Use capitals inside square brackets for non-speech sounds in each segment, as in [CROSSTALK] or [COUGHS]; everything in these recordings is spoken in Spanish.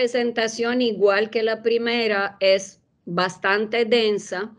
presentación, igual que la primera, es bastante densa.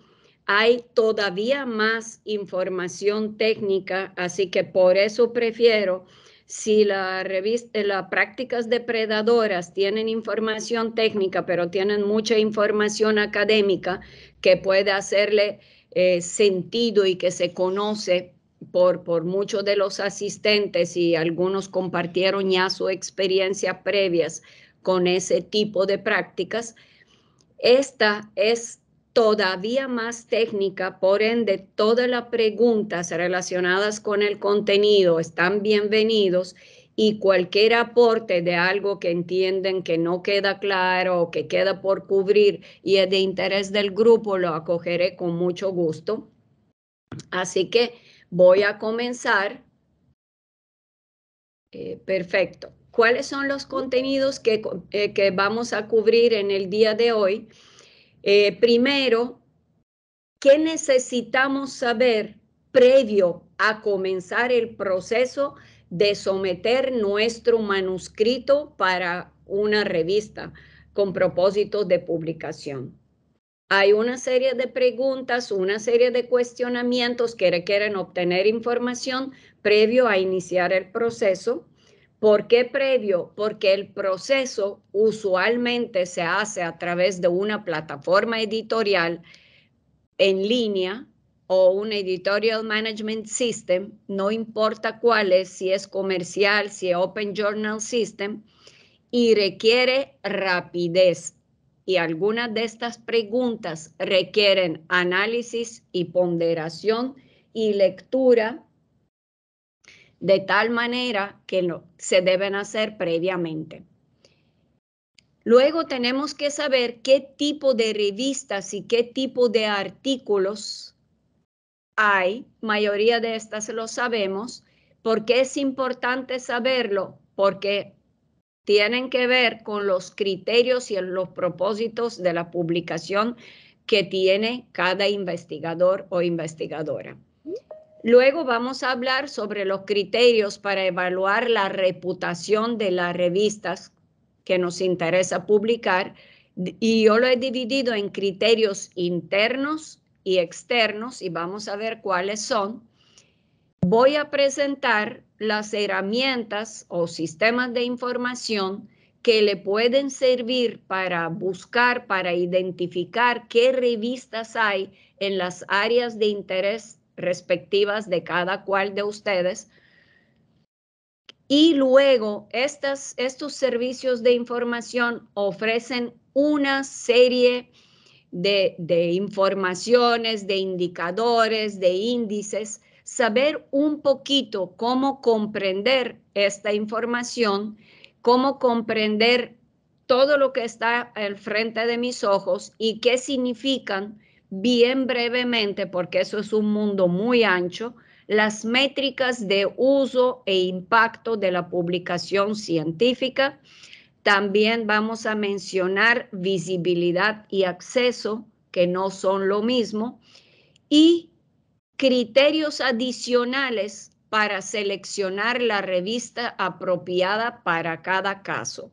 Hay todavía más información técnica, así que por eso prefiero si la revista, eh, las prácticas depredadoras tienen información técnica, pero tienen mucha información académica que puede hacerle eh, sentido y que se conoce por, por muchos de los asistentes y algunos compartieron ya su experiencia previas con ese tipo de prácticas. Esta es todavía más técnica, por ende, todas las preguntas relacionadas con el contenido están bienvenidos y cualquier aporte de algo que entienden que no queda claro o que queda por cubrir y es de interés del grupo, lo acogeré con mucho gusto. Así que voy a comenzar. Eh, perfecto cuáles son los contenidos eh, que, vamos a cubrir en el día de hoy. Eh, primero, ¿qué necesitamos saber previo a comenzar el proceso de someter nuestro manuscrito para una revista con propósito de publicación? Hay una serie de preguntas, una serie de cuestionamientos que requieren obtener información previo a iniciar el proceso. ¿Por qué previo? Porque el proceso usualmente se hace a través de una plataforma editorial en línea o un editorial management system, no importa cuál es, si es comercial, si es Open Journal System, y requiere rapidez. Y algunas de estas preguntas requieren análisis y ponderación y lectura de tal manera que no, se deben hacer previamente. Luego tenemos que saber qué tipo de revistas y qué tipo de artículos hay. Mayoría de estas lo sabemos. porque es importante saberlo? Porque tienen que ver con los criterios y los propósitos de la publicación que tiene cada investigador o investigadora. Luego vamos a hablar sobre los criterios para evaluar la reputación de las revistas que nos interesa publicar y yo lo he dividido en criterios internos y externos y vamos a ver cuáles son. Voy a presentar las herramientas o sistemas de información que le pueden servir para buscar, para identificar qué revistas hay en las áreas de interés respectivas de cada cual de ustedes. Y luego, estos servicios de información ofrecen una serie de, de informaciones, de indicadores, de índices, saber un poquito cómo comprender esta información, cómo comprender todo lo que está al frente de mis ojos y qué significan bien brevemente, porque eso es un mundo muy ancho, las métricas de uso e impacto de la publicación científica. También vamos a mencionar visibilidad y acceso, que no son lo mismo, y criterios adicionales para seleccionar la revista apropiada para cada caso.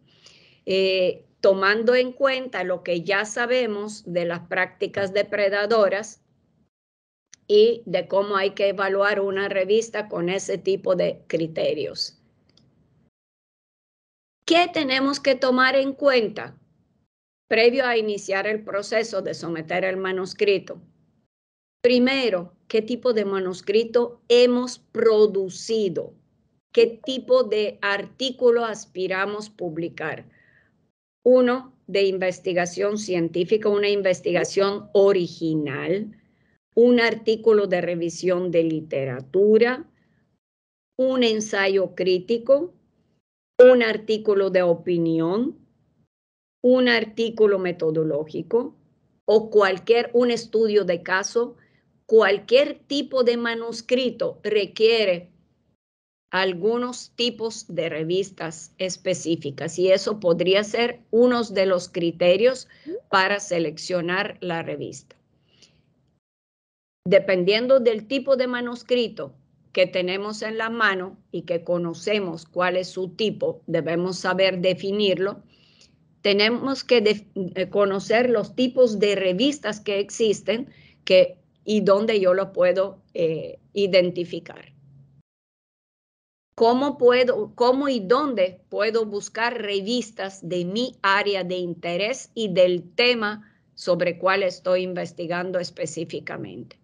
Eh, tomando en cuenta lo que ya sabemos de las prácticas depredadoras y de cómo hay que evaluar una revista con ese tipo de criterios. ¿Qué tenemos que tomar en cuenta previo a iniciar el proceso de someter el manuscrito? Primero, ¿qué tipo de manuscrito hemos producido? ¿Qué tipo de artículo aspiramos publicar? Uno, de investigación científica, una investigación original, un artículo de revisión de literatura, un ensayo crítico, un artículo de opinión, un artículo metodológico o cualquier, un estudio de caso, cualquier tipo de manuscrito requiere algunos tipos de revistas específicas y eso podría ser uno de los criterios para seleccionar la revista. Dependiendo del tipo de manuscrito que tenemos en la mano y que conocemos cuál es su tipo, debemos saber definirlo. Tenemos que eh, conocer los tipos de revistas que existen que, y dónde yo lo puedo eh, identificar. ¿Cómo puedo, cómo y dónde puedo buscar revistas de mi área de interés y del tema sobre el cual estoy investigando específicamente?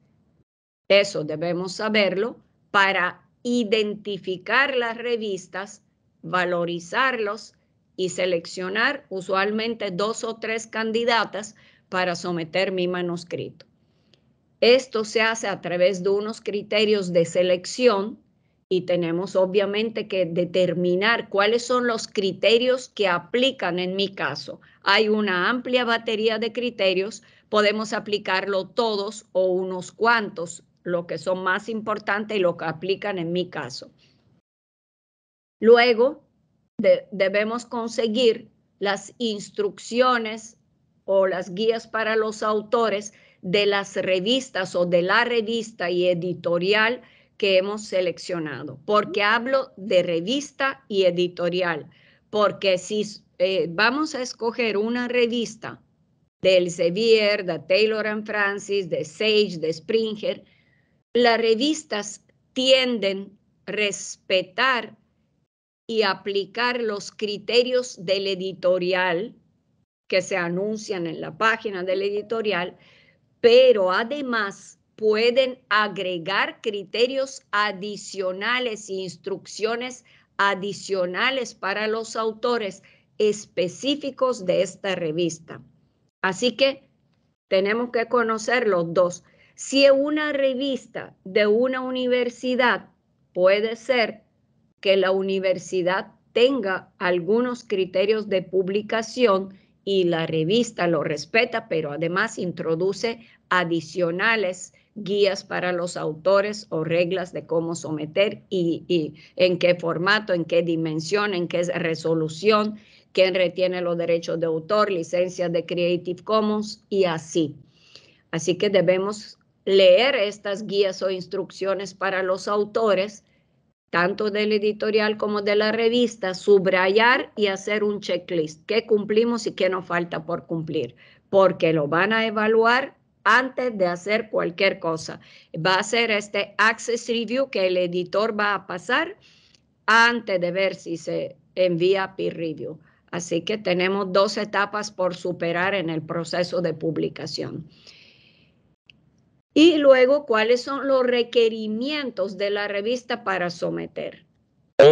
Eso debemos saberlo para identificar las revistas, valorizarlos y seleccionar usualmente dos o tres candidatas para someter mi manuscrito. Esto se hace a través de unos criterios de selección y tenemos obviamente que determinar cuáles son los criterios que aplican en mi caso. Hay una amplia batería de criterios, podemos aplicarlo todos o unos cuantos, lo que son más importantes y lo que aplican en mi caso. Luego debemos conseguir las instrucciones o las guías para los autores de las revistas o de la revista y editorial que hemos seleccionado, porque hablo de revista y editorial, porque si eh, vamos a escoger una revista del Sevier, de Taylor and Francis, de Sage, de Springer, las revistas tienden a respetar y aplicar los criterios del editorial que se anuncian en la página del editorial, pero además pueden agregar criterios adicionales e instrucciones adicionales para los autores específicos de esta revista. Así que tenemos que conocer los dos. Si una revista de una universidad puede ser que la universidad tenga algunos criterios de publicación y la revista lo respeta, pero además introduce adicionales guías para los autores o reglas de cómo someter y, en qué formato, en qué dimensión, en qué resolución, quién retiene los derechos de autor, licencias de Creative Commons y así. Así que debemos leer estas guías o instrucciones para los autores, tanto del editorial como de la revista, subrayar y hacer un checklist, qué cumplimos y qué nos falta por cumplir, porque lo van a evaluar antes de hacer cualquier cosa. Va a ser este access review que el editor va a pasar antes de ver si se envía peer review. Así que tenemos dos etapas por superar en el proceso de publicación. Y luego, ¿cuáles son los requerimientos de la revista para someter?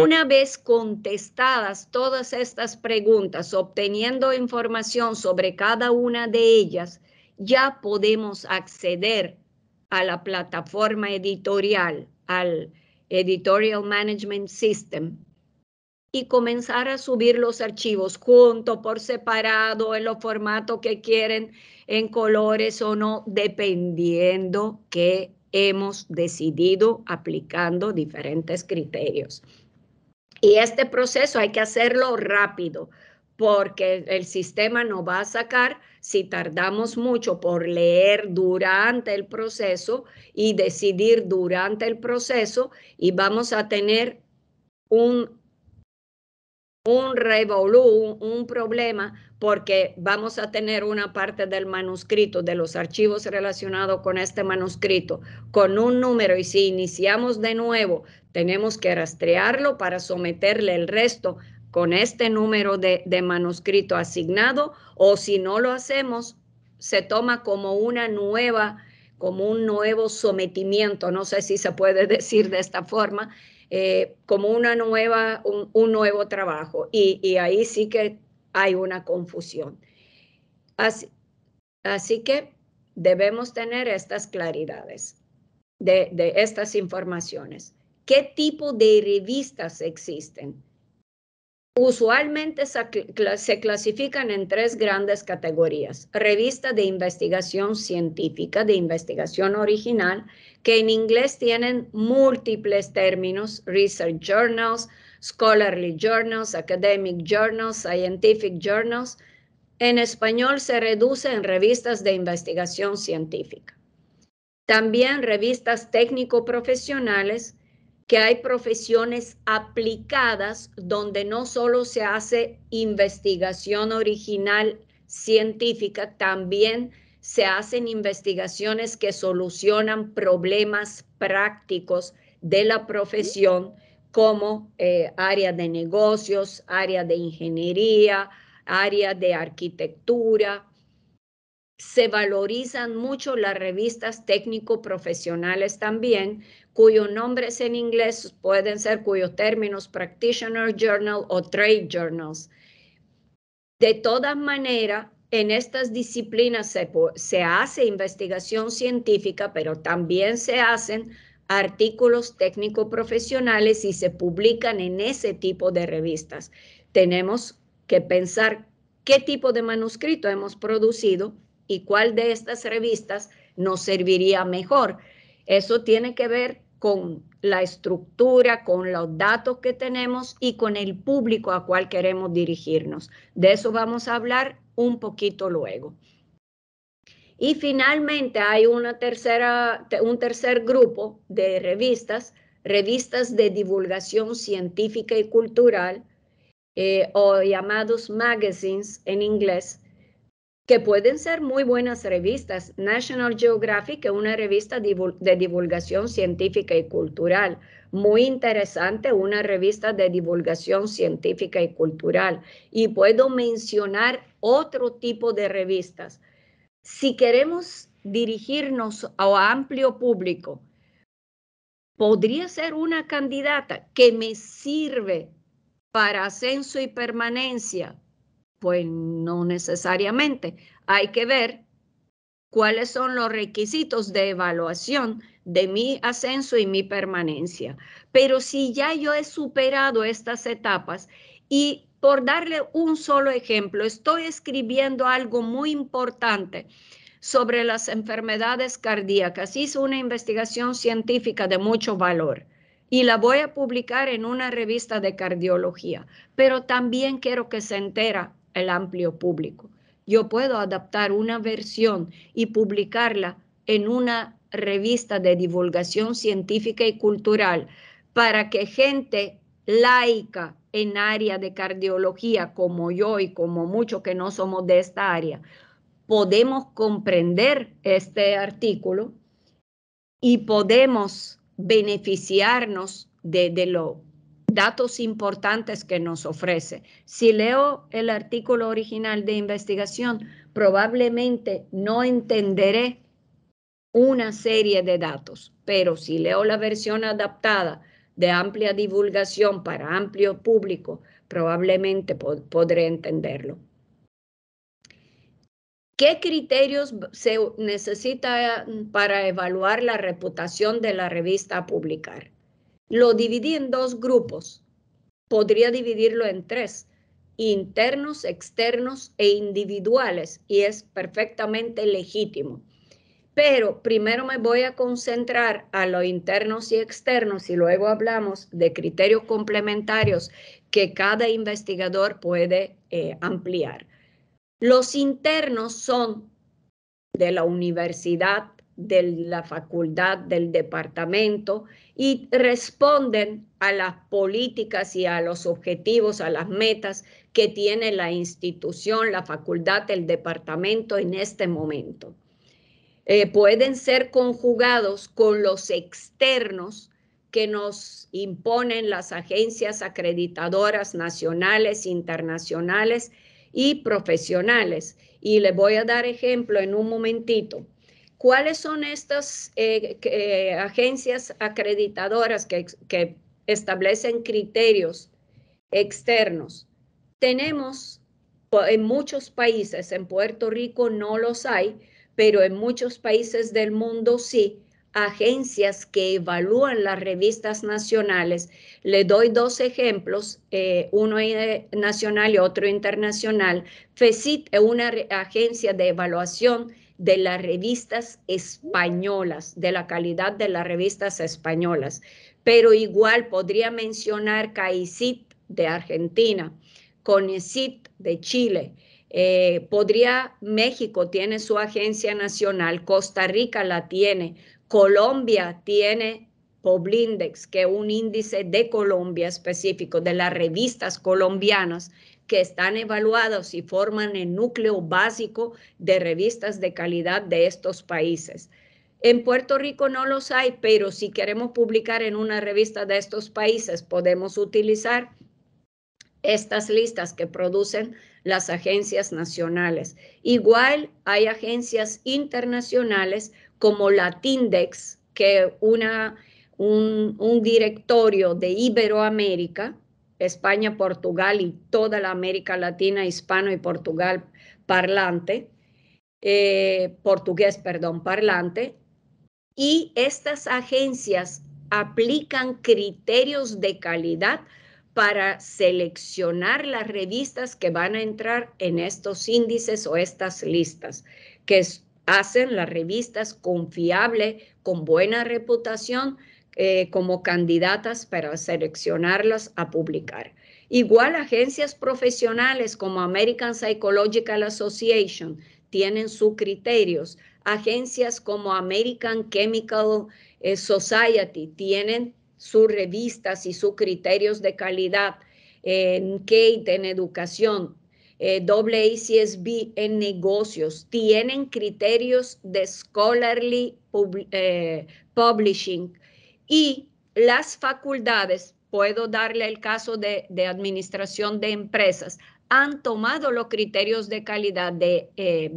Una vez contestadas todas estas preguntas, obteniendo información sobre cada una de ellas, ya podemos acceder a la plataforma editorial, al Editorial Management System, y comenzar a subir los archivos junto, por separado, en los formatos que quieren, en colores o no, dependiendo que hemos decidido aplicando diferentes criterios. Y este proceso hay que hacerlo rápido porque el sistema no va a sacar si tardamos mucho por leer durante el proceso y decidir durante el proceso y vamos a tener un, revolú, un problema, porque vamos a tener una parte del manuscrito, de los archivos relacionados con este manuscrito, con un número y si iniciamos de nuevo, tenemos que rastrearlo para someterle el resto con este número de, manuscrito asignado o si no lo hacemos, se toma como una nueva, como un nuevo sometimiento, no sé si se puede [LAUGHS] decir de esta forma, eh, como una nueva, un, nuevo trabajo. Y, ahí sí que hay una confusión. Así, que debemos tener estas claridades de estas informaciones. ¿Qué tipo de revistas existen? Usualmente se clasifican en tres grandes categorías. Revista de investigación científica, de investigación original, que en inglés tienen múltiples términos, research journals, scholarly journals, academic journals, scientific journals. En español se reduce en revistas de investigación científica. También revistas técnico-profesionales, que hay profesiones aplicadas donde no solo se hace investigación original científica, también se hacen investigaciones que solucionan problemas prácticos de la profesión como eh, área de negocios, área de ingeniería, área de arquitectura. Se valorizan mucho las revistas técnico-profesionales también cuyos nombres en inglés pueden ser cuyos términos practitioner journal o trade journals. De todas maneras, en estas disciplinas se, se hace investigación científica, pero también se hacen artículos técnico-profesionales y se publican en ese tipo de revistas. Tenemos que pensar qué tipo de manuscrito hemos producido y cuál de estas revistas nos serviría mejor eso tiene que ver con la estructura, con los datos que tenemos y con el público a cual queremos dirigirnos. De eso vamos a hablar un poquito luego. Y finalmente hay una un tercer grupo de revistas, revistas de divulgación científica y cultural, eh, o llamados magazines en inglés, que pueden ser muy buenas revistas. National Geographic es una revista de divulgación científica y cultural. Muy interesante, una revista de divulgación científica y cultural. Y puedo mencionar otro tipo de revistas. Si queremos dirigirnos a amplio público, podría ser una candidata que me sirve para ascenso y permanencia, pues no necesariamente. Hay que ver cuáles son los requisitos de evaluación de mi ascenso y mi permanencia. Pero si ya yo he superado estas etapas y por darle un solo ejemplo, estoy escribiendo algo muy importante sobre las enfermedades cardíacas. Hice una investigación científica de mucho valor y la voy a publicar en una revista de cardiología, pero también quiero que se entera el amplio público. Yo puedo adaptar una versión y publicarla en una revista de divulgación científica y cultural para que gente laica en área de cardiología como yo y como muchos que no somos de esta área, podemos comprender este artículo y podemos beneficiarnos de, lo datos importantes que nos ofrece. Si leo el artículo original de investigación, probablemente no entenderé una serie de datos, pero si leo la versión adaptada de amplia divulgación para amplio público, probablemente podré entenderlo. ¿Qué criterios se necesita para evaluar la reputación de la revista a publicar? Lo dividí en dos grupos. Podría dividirlo en tres, internos, externos e individuales, y es perfectamente legítimo. Pero primero me voy a concentrar a los internos y externos y luego hablamos de criterios complementarios que cada investigador puede eh, ampliar. Los internos son de la universidad de la facultad, del departamento, y responden a las políticas y a los objetivos, a las metas que tiene la institución, la facultad, el departamento en este momento. Eh, pueden ser conjugados con los externos que nos imponen las agencias acreditadoras nacionales, internacionales y profesionales. Y les voy a dar ejemplo en un momentito ¿Cuáles son estas eh, eh, agencias acreditadoras que, establecen criterios externos? Tenemos en muchos países, en Puerto Rico no los hay, pero en muchos países del mundo sí, agencias que evalúan las revistas nacionales. Le doy dos ejemplos, eh, uno nacional y otro internacional. FECIT es una agencia de evaluación de las revistas españolas, de la calidad de las revistas españolas. Pero igual podría mencionar CAICIT de Argentina, CONICIT de Chile. Eh, podría, México tiene su agencia nacional, Costa Rica la tiene, Colombia tiene Poblindex, que es un índice de Colombia específico, de las revistas colombianas que están evaluados y forman el núcleo básico de revistas de calidad de estos países. En Puerto Rico no los hay, pero si queremos publicar en una revista de estos países, podemos utilizar estas listas que producen las agencias nacionales. Igual hay agencias internacionales como TINDEX, que una, un directorio de Iberoamérica, España, Portugal y toda la América Latina, hispano y Portugal parlante, eh, portugués, perdón, parlante, y estas agencias aplican criterios de calidad para seleccionar las revistas que van a entrar en estos índices o estas listas, que hacen las revistas confiables, con buena reputación, eh, como candidatas para seleccionarlas a publicar. Igual agencias profesionales como American Psychological Association tienen sus criterios. Agencias como American Chemical eh, Society tienen sus revistas y sus criterios de calidad. En Kate en educación, WACSB eh, en negocios, tienen criterios de scholarly publishing y las facultades, puedo darle el caso de, administración de empresas, han tomado los criterios de calidad de eh,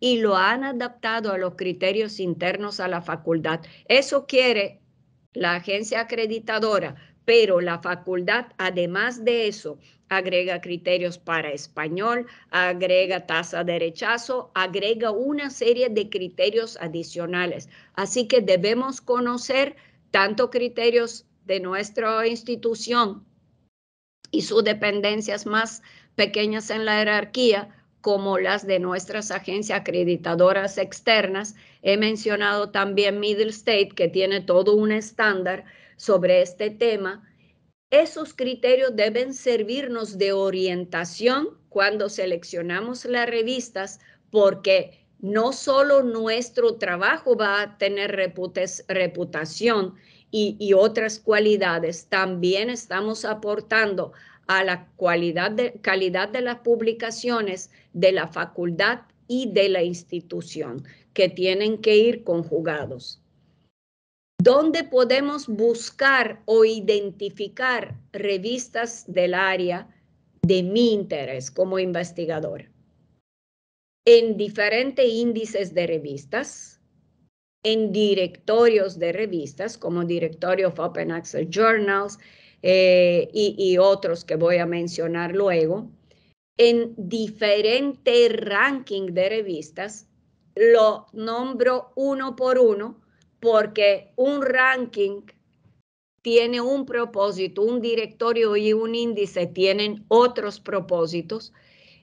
y lo han adaptado a los criterios internos a la facultad. Eso quiere la agencia acreditadora, pero la facultad, además de eso, agrega criterios para español, agrega tasa de rechazo, agrega una serie de criterios adicionales. Así que debemos conocer tanto criterios de nuestra institución y sus dependencias más pequeñas en la jerarquía, como las de nuestras agencias acreditadoras externas. He mencionado también Middle State, que tiene todo un estándar sobre este tema esos criterios deben servirnos de orientación cuando seleccionamos las revistas porque no solo nuestro trabajo va a tener reputación y, otras cualidades, también estamos aportando a la calidad de las publicaciones de la facultad y de la institución, que tienen que ir conjugados. ¿Dónde podemos buscar o identificar revistas del área de mi interés como investigador? En diferentes índices de revistas, en directorios de revistas como Directorio of Open Access Journals eh, y, y otros que voy a mencionar luego, en diferentes rankings de revistas, lo nombro uno por uno porque un ranking tiene un propósito, un directorio y un índice tienen otros propósitos.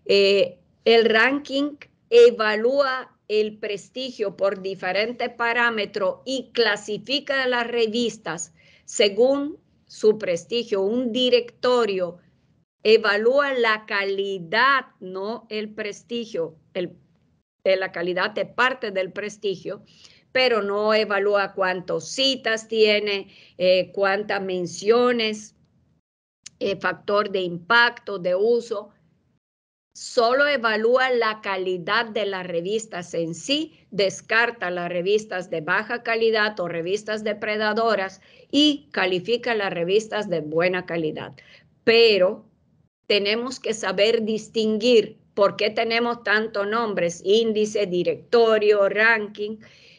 Eh, el ranking evalúa el prestigio por diferentes parámetros y clasifica las revistas según su prestigio. Un directorio evalúa la calidad, no el prestigio. la calidad de parte del prestigio pero no evalúa cuántas citas tiene, eh, cuántas menciones, eh, factor de impacto, de uso. Solo evalúa la calidad de las revistas en sí, descarta las revistas de baja calidad o revistas depredadoras y califica las revistas de buena calidad. Pero tenemos que saber distinguir por qué tenemos tantos nombres, índice, directorio, ranking,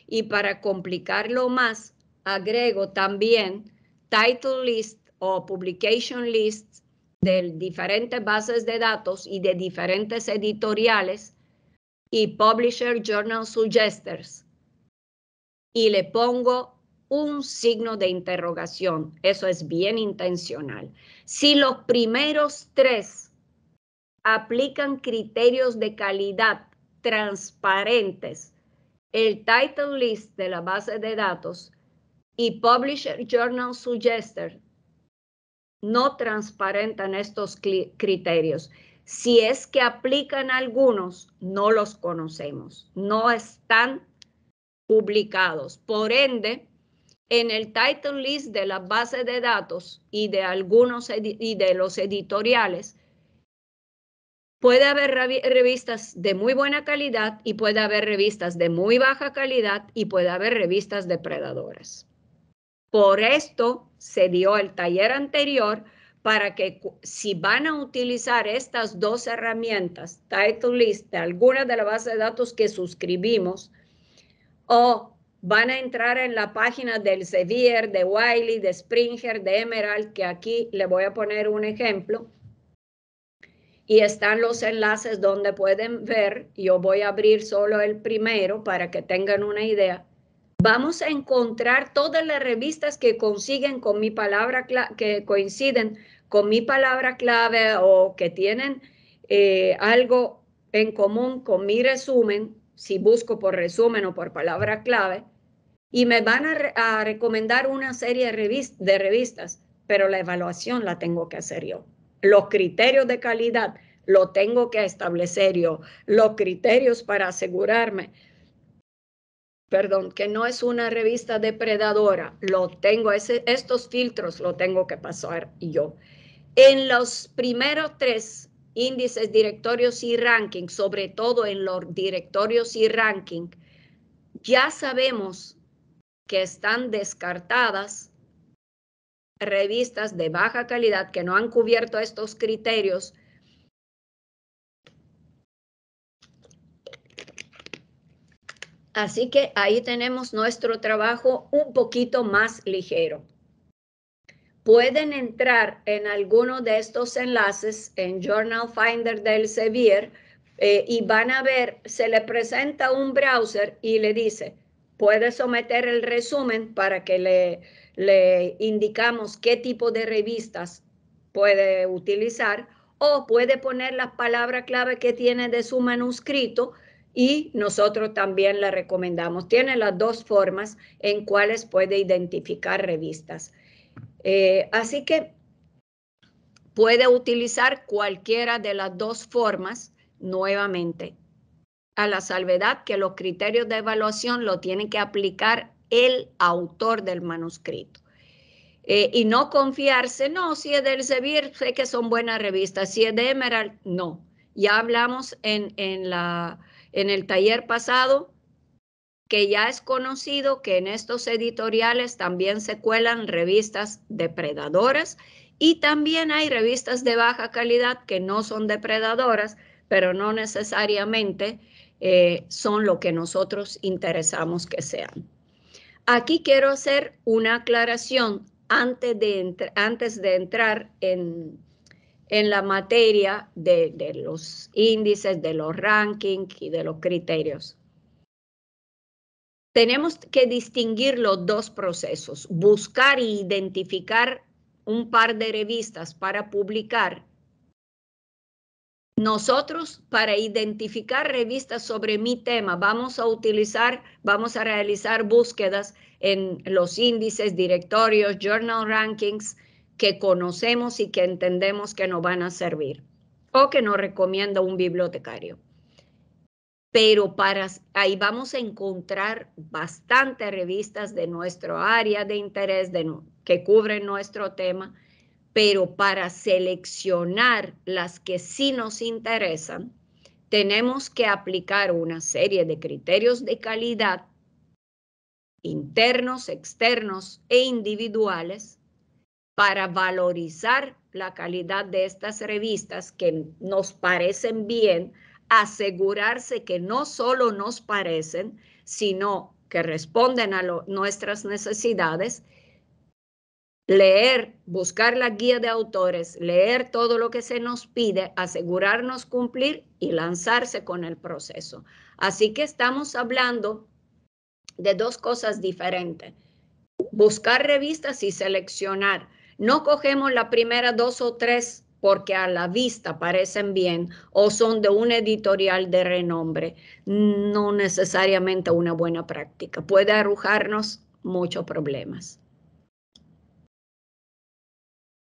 y para complicarlo más, agrego también title list o publication list de diferentes bases de datos y de diferentes editoriales y Publisher Journal Suggesters. Y le pongo un signo de interrogación. Eso es bien intencional. Si los primeros tres aplican criterios de calidad transparentes. El title list de la base de datos y Publisher Journal Suggester no transparentan estos criterios. Si es que aplican algunos, no los conocemos, no están publicados. Por ende, en el title list de la base de datos y de algunos y de los editoriales, Puede haber revistas de muy buena calidad y puede haber revistas de muy baja calidad y puede haber revistas depredadoras. Por esto se dio el taller anterior para que si van a utilizar estas dos herramientas, Title List, alguna de las bases de datos que suscribimos, o van a entrar en la página del Sevier, de Wiley, de Springer, de Emerald, que aquí le voy a poner un ejemplo, y están los enlaces donde pueden ver, yo voy a abrir solo el primero para que tengan una idea, vamos a encontrar todas las revistas que consiguen con mi palabra que coinciden con mi palabra clave o que tienen eh, algo en común con mi resumen, si busco por resumen o por palabra clave, y me van a, recomendar una serie de revistas, pero la evaluación la tengo que hacer yo. Los criterios de calidad lo tengo que establecer yo. Los criterios para asegurarme, perdón, que no es una revista depredadora, lo tengo, ese, estos filtros lo tengo que pasar yo. En los primeros tres índices directorios y ranking, sobre todo en los directorios y ranking, ya sabemos que están descartadas revistas de baja calidad que no han cubierto estos criterios Así que ahí tenemos nuestro trabajo un poquito más ligero. Pueden entrar en alguno de estos enlaces en Journal Finder del Sevier eh, y van a ver, se le presenta un browser y le dice, puede someter el resumen para que le, le indicamos qué tipo de revistas puede utilizar o puede poner las palabras clave que tiene de su manuscrito y nosotros también le recomendamos. Tiene las dos formas en cuales puede identificar revistas. Eh, así que puede utilizar cualquiera de las dos formas nuevamente, a la salvedad que los criterios de evaluación lo tienen que aplicar el autor del manuscrito. Eh, y no confiarse, no, si es de Elsevier, sé que son buenas revistas, si es de Emerald, no. Ya hablamos en, la, en el taller pasado que ya es conocido que en estos editoriales también se cuelan revistas depredadoras y también hay revistas de baja calidad que no son depredadoras, pero no necesariamente eh, son lo que nosotros interesamos que sean. Aquí quiero hacer una aclaración antes de, antes de entrar en, la materia de, de los índices, de los rankings y de los criterios. Tenemos que distinguir los dos procesos, buscar e identificar un par de revistas para publicar nosotros para identificar revistas sobre mi tema vamos a utilizar, vamos a realizar búsquedas en los índices, directorios, journal rankings que conocemos y que entendemos que nos van a servir o que nos recomienda un bibliotecario. Pero para ahí vamos a encontrar bastantes revistas de nuestro área de interés, que cubren nuestro tema pero para seleccionar las que sí nos interesan, tenemos que aplicar una serie de criterios de calidad internos, externos e individuales para valorizar la calidad de estas revistas que nos parecen bien, asegurarse que no solo nos parecen, sino que responden a nuestras necesidades leer, buscar la guía de autores, leer todo lo que se nos pide, asegurarnos cumplir y lanzarse con el proceso. Así que estamos hablando de dos cosas diferentes. Buscar revistas y seleccionar. No cogemos la primera dos o tres porque a la vista parecen bien o son de un editorial de renombre. No necesariamente una buena práctica. Puede arrojarnos muchos problemas.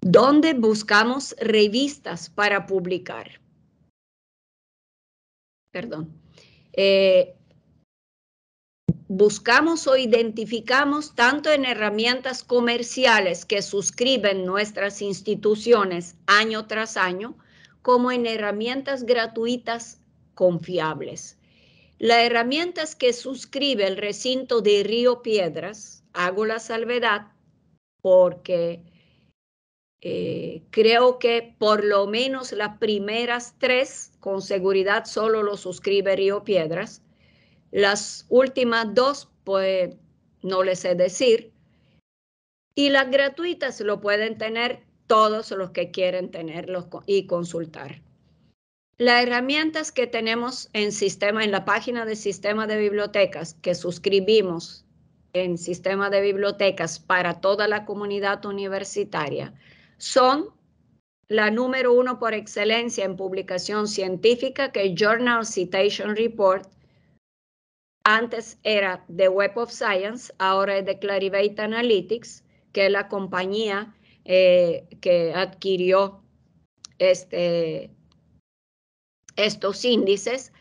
¿Dónde buscamos revistas para publicar? Perdón. Eh, buscamos o identificamos tanto en herramientas comerciales que suscriben nuestras instituciones año tras año, como en herramientas gratuitas confiables. Las herramientas que suscribe el recinto de Río Piedras, hago la salvedad porque eh, creo que por lo menos las primeras tres, con seguridad solo lo suscribe Río Piedras. Las últimas dos, pues no les sé decir. Y las gratuitas lo pueden tener todos los que quieren tenerlos y consultar. Las herramientas que tenemos en sistema, en la página de sistema de bibliotecas que suscribimos en sistema de bibliotecas para toda la comunidad universitaria, son la número uno por excelencia en publicación científica, que es Journal Citation Report. Antes era The Web of Science, ahora es de Clarivate Analytics, que es la compañía eh, que adquirió este, estos índices,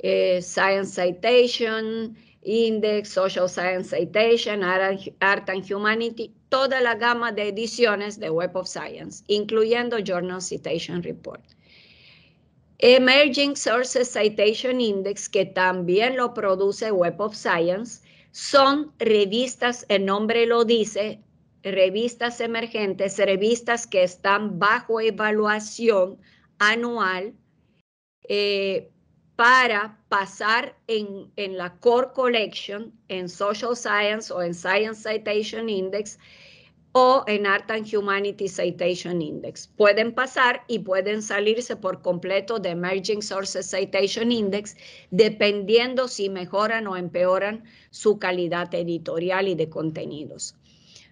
eh, Science Citation, Index, Social Science Citation, Art and Humanity, toda la gama de ediciones de Web of Science, incluyendo Journal Citation Report. Emerging Sources Citation Index, que también lo produce Web of Science, son revistas, el nombre lo dice, revistas emergentes, revistas que están bajo evaluación anual eh, para pasar en, la Core Collection, en Social Science o en Science Citation Index o en Art and humanities Citation Index. Pueden pasar y pueden salirse por completo de Emerging Sources Citation Index, dependiendo si mejoran o empeoran su calidad editorial y de contenidos.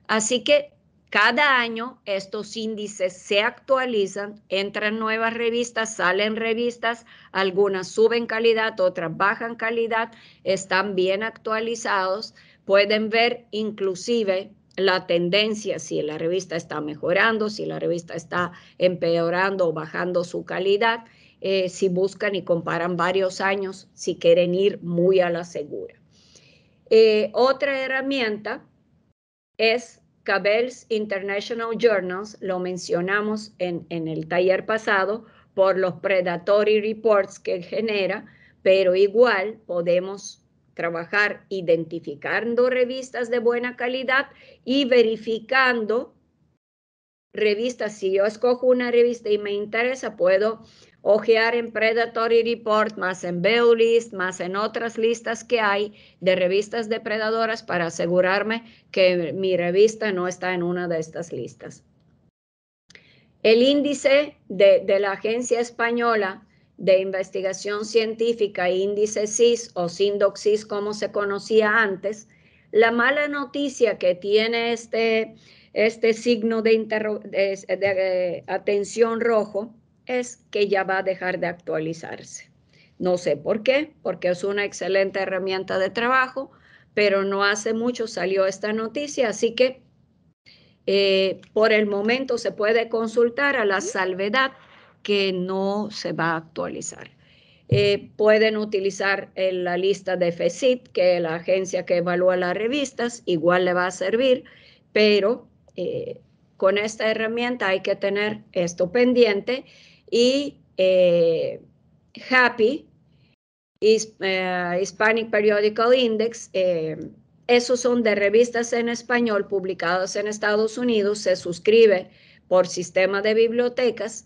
Así que cada año estos índices se actualizan, entran nuevas revistas, salen revistas, algunas suben calidad, otras bajan calidad, están bien actualizados, pueden ver inclusive la tendencia, si la revista está mejorando, si la revista está empeorando o bajando su calidad, eh, si buscan y comparan varios años, si quieren ir muy a la segura. Eh, otra herramienta es Cabell's International Journals, lo mencionamos en, en el taller pasado, por los predatory reports que genera, pero igual podemos trabajar identificando revistas de buena calidad y verificando revistas. Si yo escojo una revista y me interesa, puedo ojear en Predatory Report, más en Beulist, más en otras listas que hay de revistas depredadoras para asegurarme que mi revista no está en una de estas listas. El índice de, la Agencia Española de Investigación Científica, índice SIS o SINDOXIS, como se conocía antes, la mala noticia que tiene este, este signo de atención rojo es que ya va a dejar de actualizarse. No sé por qué, porque es una excelente herramienta de trabajo, pero no hace mucho salió esta noticia, así que eh, por el momento se puede consultar a la salvedad que no se va a actualizar. Eh, pueden utilizar en eh, la lista de FECIT, que es la agencia que evalúa las revistas, igual le va a servir, pero con esta herramienta hay que tener esto pendiente y eh, eh, Hispanic Periodical Index, eh, esos son de revistas en español publicadas en Estados Unidos, se suscribe por sistema de bibliotecas.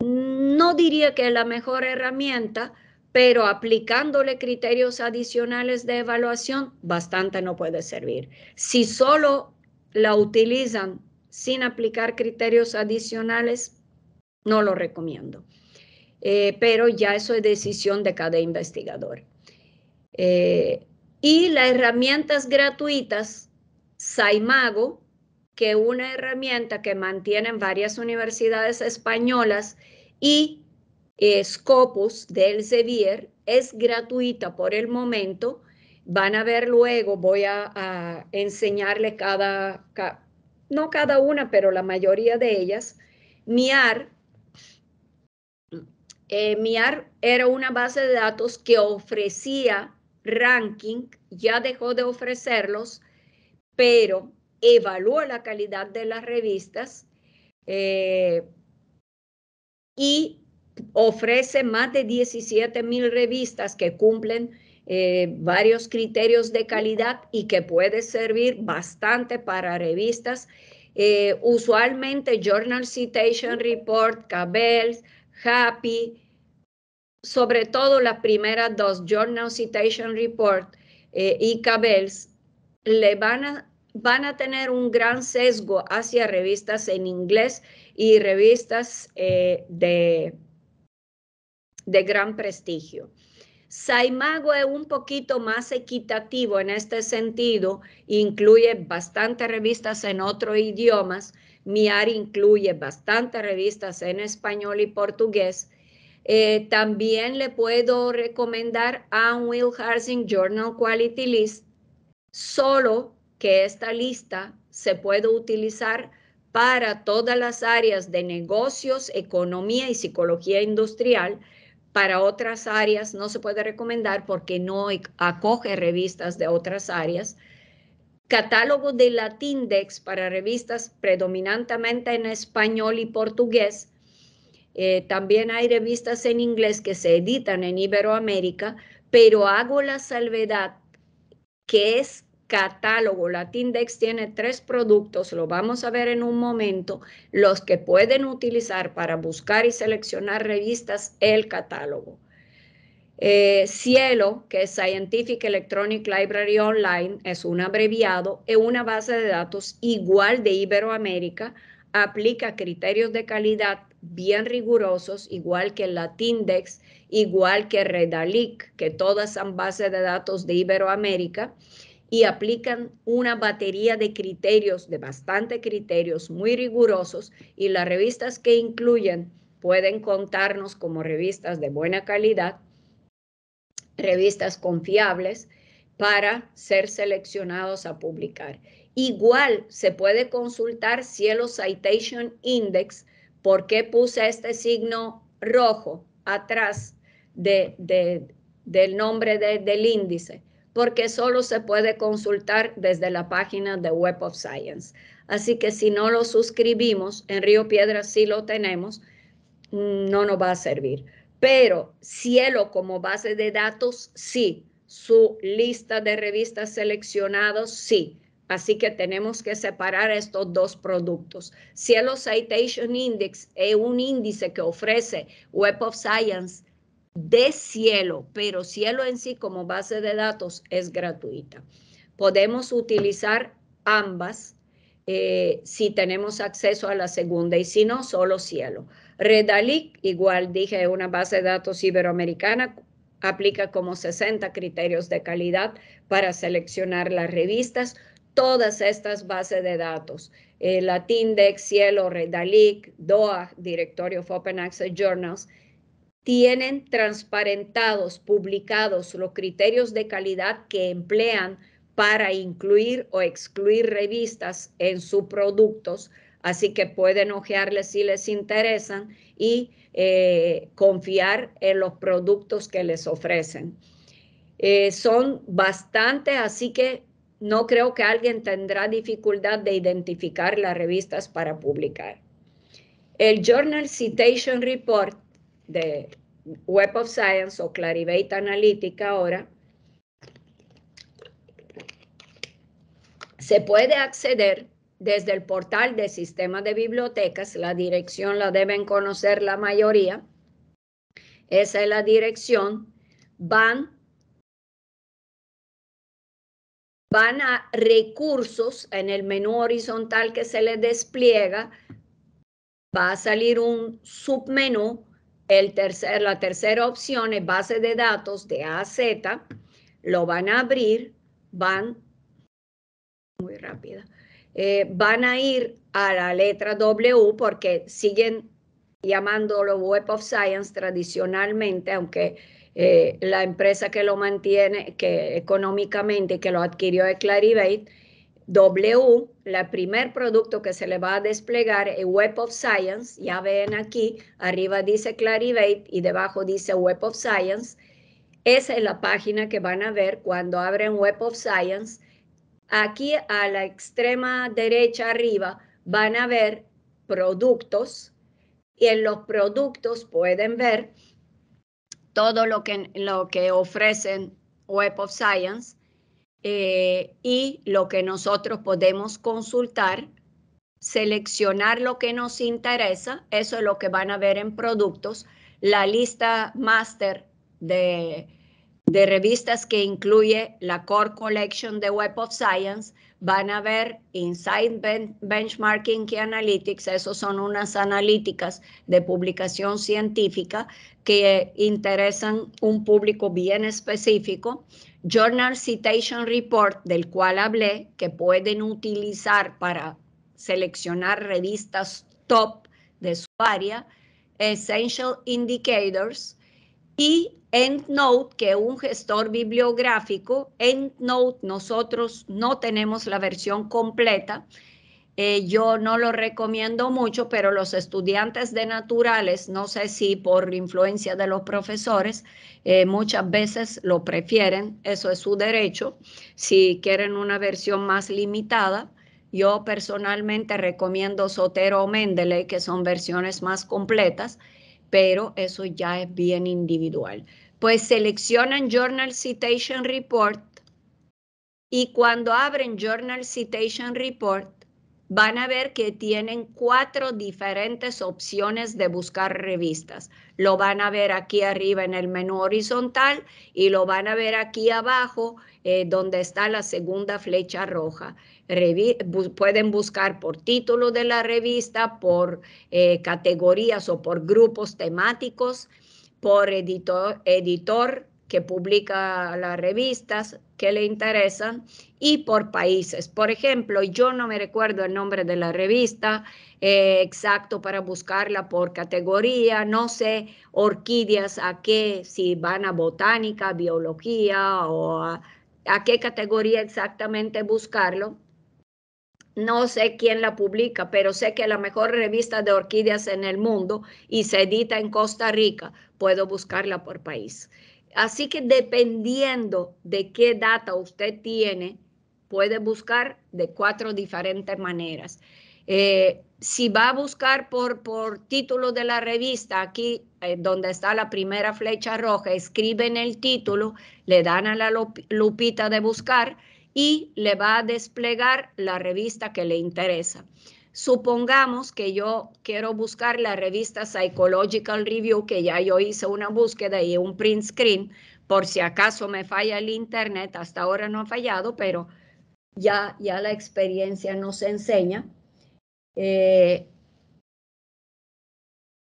No diría que es la mejor herramienta, pero aplicándole criterios adicionales de evaluación, bastante no puede servir. Si solo la utilizan sin aplicar criterios adicionales, no lo recomiendo. Eh, pero ya eso es decisión de cada investigador. Eh, y las herramientas gratuitas, Saimago, que es una herramienta que mantienen varias universidades españolas y eh, Scopus de Elsevier, es gratuita por el momento. Van a ver luego, voy a, enseñarle cada, no cada una, pero la mayoría de ellas. MIAR eh, MIAR era una base de datos que ofrecía ranking, ya dejó de ofrecerlos, pero evalúa la calidad de las revistas eh, y ofrece más de 17 mil revistas que cumplen eh, varios criterios de calidad y que puede servir bastante para revistas. usualmente Journal Citation Report, Cabell, Happy, sobre todo las primeras dos, Journal Citation Report eh, y Cabels le van a, tener un gran sesgo hacia revistas en inglés y revistas eh, de, de gran prestigio. Saimago es un poquito más equitativo en este sentido, incluye bastantes revistas en otros idiomas, mi área incluye bastantes revistas en español y portugués. Eh, también le puedo recomendar a Will Harsing Journal Quality List, solo que esta lista se puede utilizar para todas las áreas de negocios, economía y psicología industrial. Para otras áreas no se puede recomendar porque no e-, acoge revistas de otras áreas catálogo de Latindex para revistas predominantemente en español y portugués. Eh, también hay revistas en inglés que se editan en Iberoamérica, pero hago la salvedad que es catálogo. Latindex tiene tres productos, lo vamos a ver en un momento, los que pueden utilizar para buscar y seleccionar revistas el catálogo. Eh, Cielo, que es Scientific Electronic Library Online, es un abreviado, es una base de datos igual de Iberoamérica, aplica criterios de calidad bien rigurosos, igual que Latindex, igual que Redalic, que todas son bases de datos de Iberoamérica, y aplican una batería de criterios, de bastante criterios muy rigurosos, y las revistas que incluyen pueden contarnos como revistas de buena calidad revistas confiables para ser seleccionados a publicar. Igual se puede consultar Cielo Citation Index, por qué puse este signo rojo atrás de, del nombre del índice, porque solo se puede consultar desde la página de Web of Science. Así que si no lo suscribimos, en Río Piedras sí lo tenemos, mm, no nos va a servir. Pero Cielo como base de datos, sí. Su lista de revistas seleccionadas, sí. Así que tenemos que separar estos dos productos. Cielo Citation Index es un índice que ofrece Web of Science de Cielo, pero Cielo en sí como base de datos es gratuita. Podemos utilizar ambas eh, si tenemos acceso a la segunda y si no, solo Cielo. Redalic, igual dije, una base de datos iberoamericana, aplica como 60 criterios de calidad para seleccionar las revistas. Todas estas bases de datos, eh, Latindex, Cielo, Redalic, DOA, Directorio of Open Access Journals, tienen transparentados, publicados los criterios de calidad que emplean para incluir o excluir revistas en sus productos Así que pueden ojearles si les interesan y eh, confiar en los productos que les ofrecen. Eh, son bastante, así que no creo que alguien tendrá dificultad de identificar las revistas para publicar. El Journal Citation Report de Web of Science o Clarivate Analytica ahora se puede acceder desde el portal de sistema de bibliotecas. La dirección la deben conocer la mayoría. Esa es la dirección. Van, van a recursos en el menú horizontal que se les despliega. Va a salir un submenú. El tercer, la tercera opción es base de datos de AZ, Lo van a abrir. Van muy rápida eh, van a ir a la letra W porque siguen llamándolo Web of Science tradicionalmente, aunque eh, la empresa que lo mantiene que económicamente que lo adquirió es Clarivate, W, el primer producto que se le va a desplegar es Web of Science, ya ven aquí, arriba dice Clarivate y debajo dice Web of Science. Esa es la página que van a ver cuando abren Web of Science Aquí a la extrema derecha arriba van a ver productos y en los productos pueden ver todo lo que, lo que ofrecen Web of Science eh, y lo que nosotros podemos consultar, seleccionar lo que nos interesa, eso es lo que van a ver en productos, la lista máster de de revistas que incluye la Core Collection de Web of Science, van a ver Insight Benchmarking y Analytics, esos son unas analíticas de publicación científica que interesan un público bien específico. Journal Citation Report, del cual hablé, que pueden utilizar para seleccionar revistas top de su área. Essential Indicators, y EndNote, que es un gestor bibliográfico, EndNote nosotros no tenemos la versión completa. Eh, yo no lo recomiendo mucho, pero los estudiantes de naturales, no sé si por influencia de los profesores, eh, muchas veces lo prefieren, eso es su derecho, si quieren una versión más limitada. Yo personalmente recomiendo Sotero o Mendeley, que son versiones más completas pero eso ya es bien individual. Pues seleccionan Journal Citation Report y cuando abren Journal Citation Report van a ver que tienen cuatro diferentes opciones de buscar revistas. Lo van a ver aquí arriba en el menú horizontal y lo van a ver aquí abajo eh, donde está la segunda flecha roja. pueden buscar por título de la revista, por eh, categorías o por grupos temáticos, por editor, que publica las revistas que le interesan y por países. Por ejemplo, yo no me recuerdo el nombre de la revista eh, exacto para buscarla por categoría, no sé orquídeas a qué, si van a botánica, biología o a a qué categoría exactamente buscarlo. No sé quién la publica, pero sé que la mejor revista de orquídeas en el mundo y se edita en Costa Rica, puedo buscarla por país. Así que dependiendo de qué data usted tiene, puede buscar de cuatro diferentes maneras. Eh, si va a buscar por, por título de la revista, aquí eh, donde está la primera flecha roja, escriben el título, le dan a la lupita de buscar y le va a desplegar la revista que le interesa. Supongamos que yo quiero buscar la revista Psychological Review, que ya yo hice una búsqueda y un print screen, por si acaso me falla el internet, hasta ahora no ha fallado, pero ya, ya la experiencia nos enseña. Eh,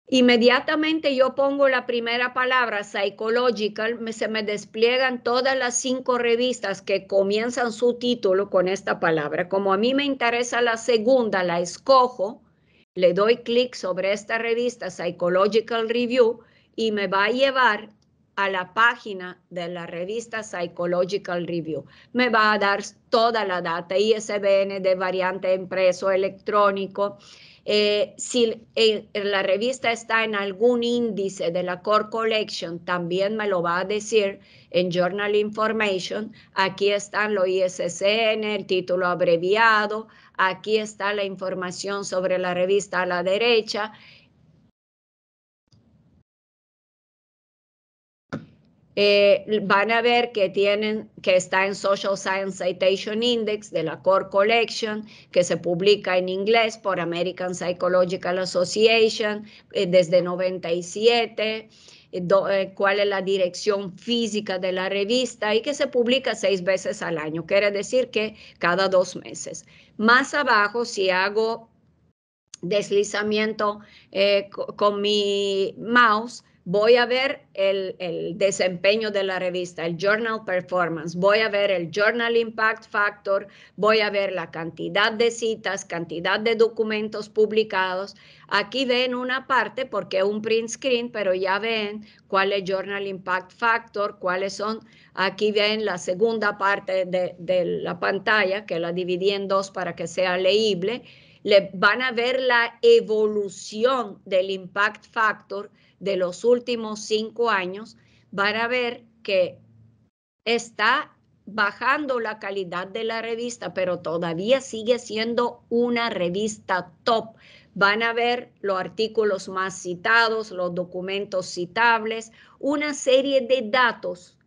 inmediatamente yo pongo la primera palabra, psychological, se me despliegan todas las cinco revistas que comienzan su título con esta palabra. Como a mí me interesa la segunda, la escojo, le doy clic sobre esta revista, Psychological Review, y me va a llevar a la página de la revista Psychological Review. Me va a dar toda la data, ISBN de variante impreso, electrónico. Eh, si la revista está en algún índice de la Core Collection, también me lo va a decir en Journal Information. Aquí están los ISSN, el título abreviado, aquí está la información sobre la revista a la derecha Eh, van a ver que tienen que está en Social Science Citation Index de la Core Collection, que se publica en inglés por American Psychological Association eh, desde 97, eh, cuál es la dirección física de la revista y que se publica seis veces al año, quiere decir que cada dos meses. Más abajo, si hago deslizamiento con mi mouse, voy a ver el, desempeño de la revista, el Journal Performance, voy a ver el Journal Impact Factor, voy a ver la cantidad de citas, cantidad de documentos publicados. Aquí ven una parte porque es un print screen, pero ya ven cuál es Journal Impact Factor, cuáles son. Aquí ven la segunda parte de, la pantalla, que la dividí en dos para que sea leíble. Le, van a ver la evolución del Impact Factor, de los últimos cinco años, van a ver que está bajando la calidad de la revista, pero todavía sigue siendo una revista top. Van a ver los artículos más citados, los documentos citables, una serie de datos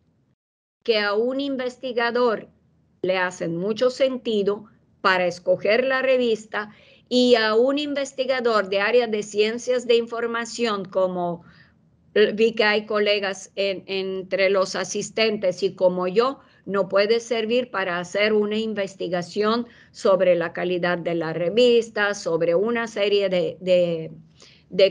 que a un investigador le hacen mucho sentido para escoger la revista y a un investigador de área de ciencias de información como vi que hay colegas entre los asistentes y como yo, no puede servir para hacer una investigación sobre la calidad de la revista, sobre una serie de,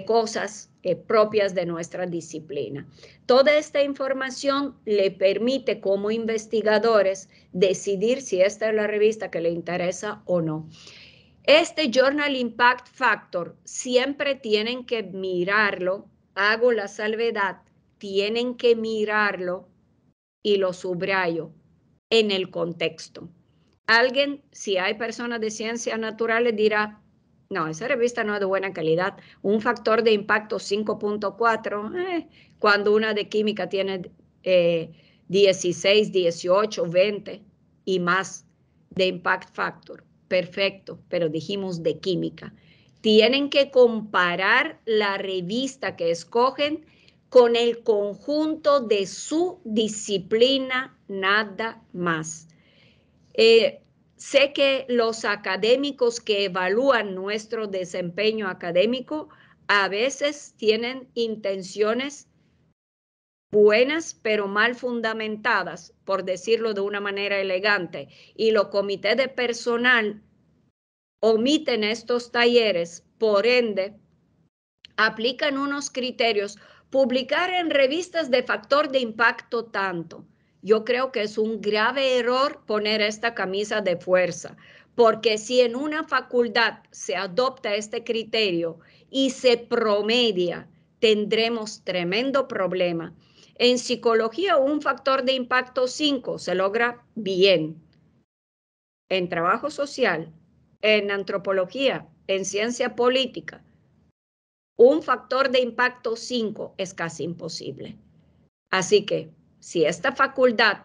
cosas eh, propias de nuestra disciplina. Toda esta información le permite como investigadores decidir si esta es la revista que le interesa o no. Este Journal Impact Factor siempre tienen que mirarlo, hago la salvedad, tienen que mirarlo y lo subrayo en el contexto. Alguien, si hay personas de ciencias naturales, dirá, no, esa revista no es de buena calidad. Un factor de impacto 5.4, eh, cuando una de química tiene 16, 18, 20 y más de impact factor perfecto, pero dijimos de química. Tienen que comparar la revista que escogen con el conjunto de su disciplina, nada más. Eh, sé que los académicos que evalúan nuestro desempeño académico a veces tienen intenciones buenas pero mal fundamentadas, por decirlo de una manera elegante, y los comités de personal omiten estos talleres, por ende, aplican unos criterios, publicar en revistas de factor de impacto tanto. Yo creo que es un grave error poner esta camisa de fuerza, porque si en una facultad se adopta este criterio y se promedia, tendremos tremendo problema. En psicología, un factor de impacto 5 se logra bien. En trabajo social, en antropología, en ciencia política, un factor de impacto 5 es casi imposible. Así que si esta facultad,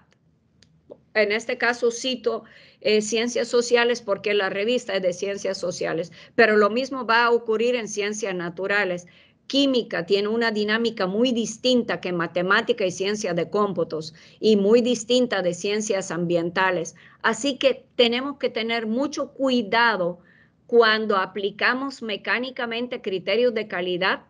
en este caso cito eh, ciencias sociales porque la revista es de ciencias sociales, pero lo mismo va a ocurrir en ciencias naturales química tiene una dinámica muy distinta que matemática y ciencia de cómputos y muy distinta de ciencias ambientales. Así que tenemos que tener mucho cuidado cuando aplicamos mecánicamente criterios de calidad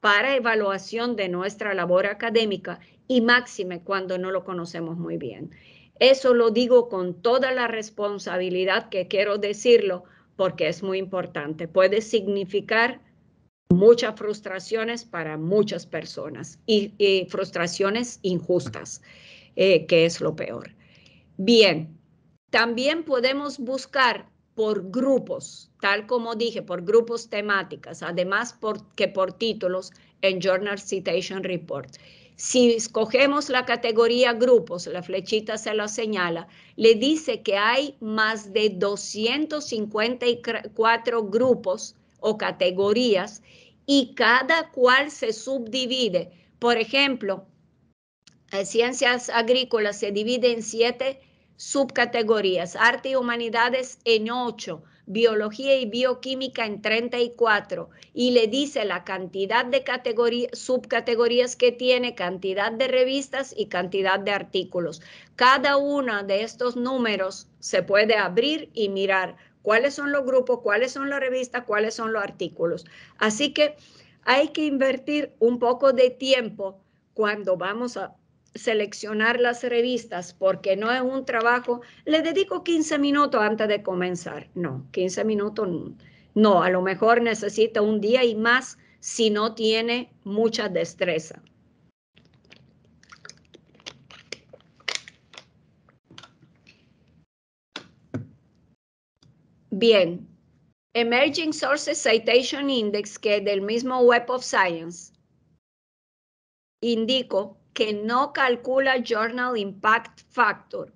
para evaluación de nuestra labor académica y máxime cuando no lo conocemos muy bien. Eso lo digo con toda la responsabilidad que quiero decirlo porque es muy importante. Puede significar muchas frustraciones para muchas personas y, frustraciones injustas, eh, que es lo peor. Bien, también podemos buscar por grupos, tal como dije, por grupos temáticas, además por, que por títulos en Journal Citation Report. Si escogemos la categoría grupos, la flechita se lo señala, le dice que hay más de 254 grupos o categorías y cada cual se subdivide. Por ejemplo, eh, ciencias agrícolas se divide en siete subcategorías, arte y humanidades en ocho, biología y bioquímica en 34 y le dice la cantidad de subcategorías que tiene, cantidad de revistas y cantidad de artículos. Cada uno de estos números se puede abrir y mirar cuáles son los grupos, cuáles son las revistas, cuáles son los artículos. Así que hay que invertir un poco de tiempo cuando vamos a seleccionar las revistas, porque no es un trabajo, le dedico 15 minutos antes de comenzar. No, 15 minutos no, a lo mejor necesita un día y más si no tiene mucha destreza. Bien, Emerging Sources Citation Index, que es del mismo Web of Science, indico que no calcula Journal Impact Factor.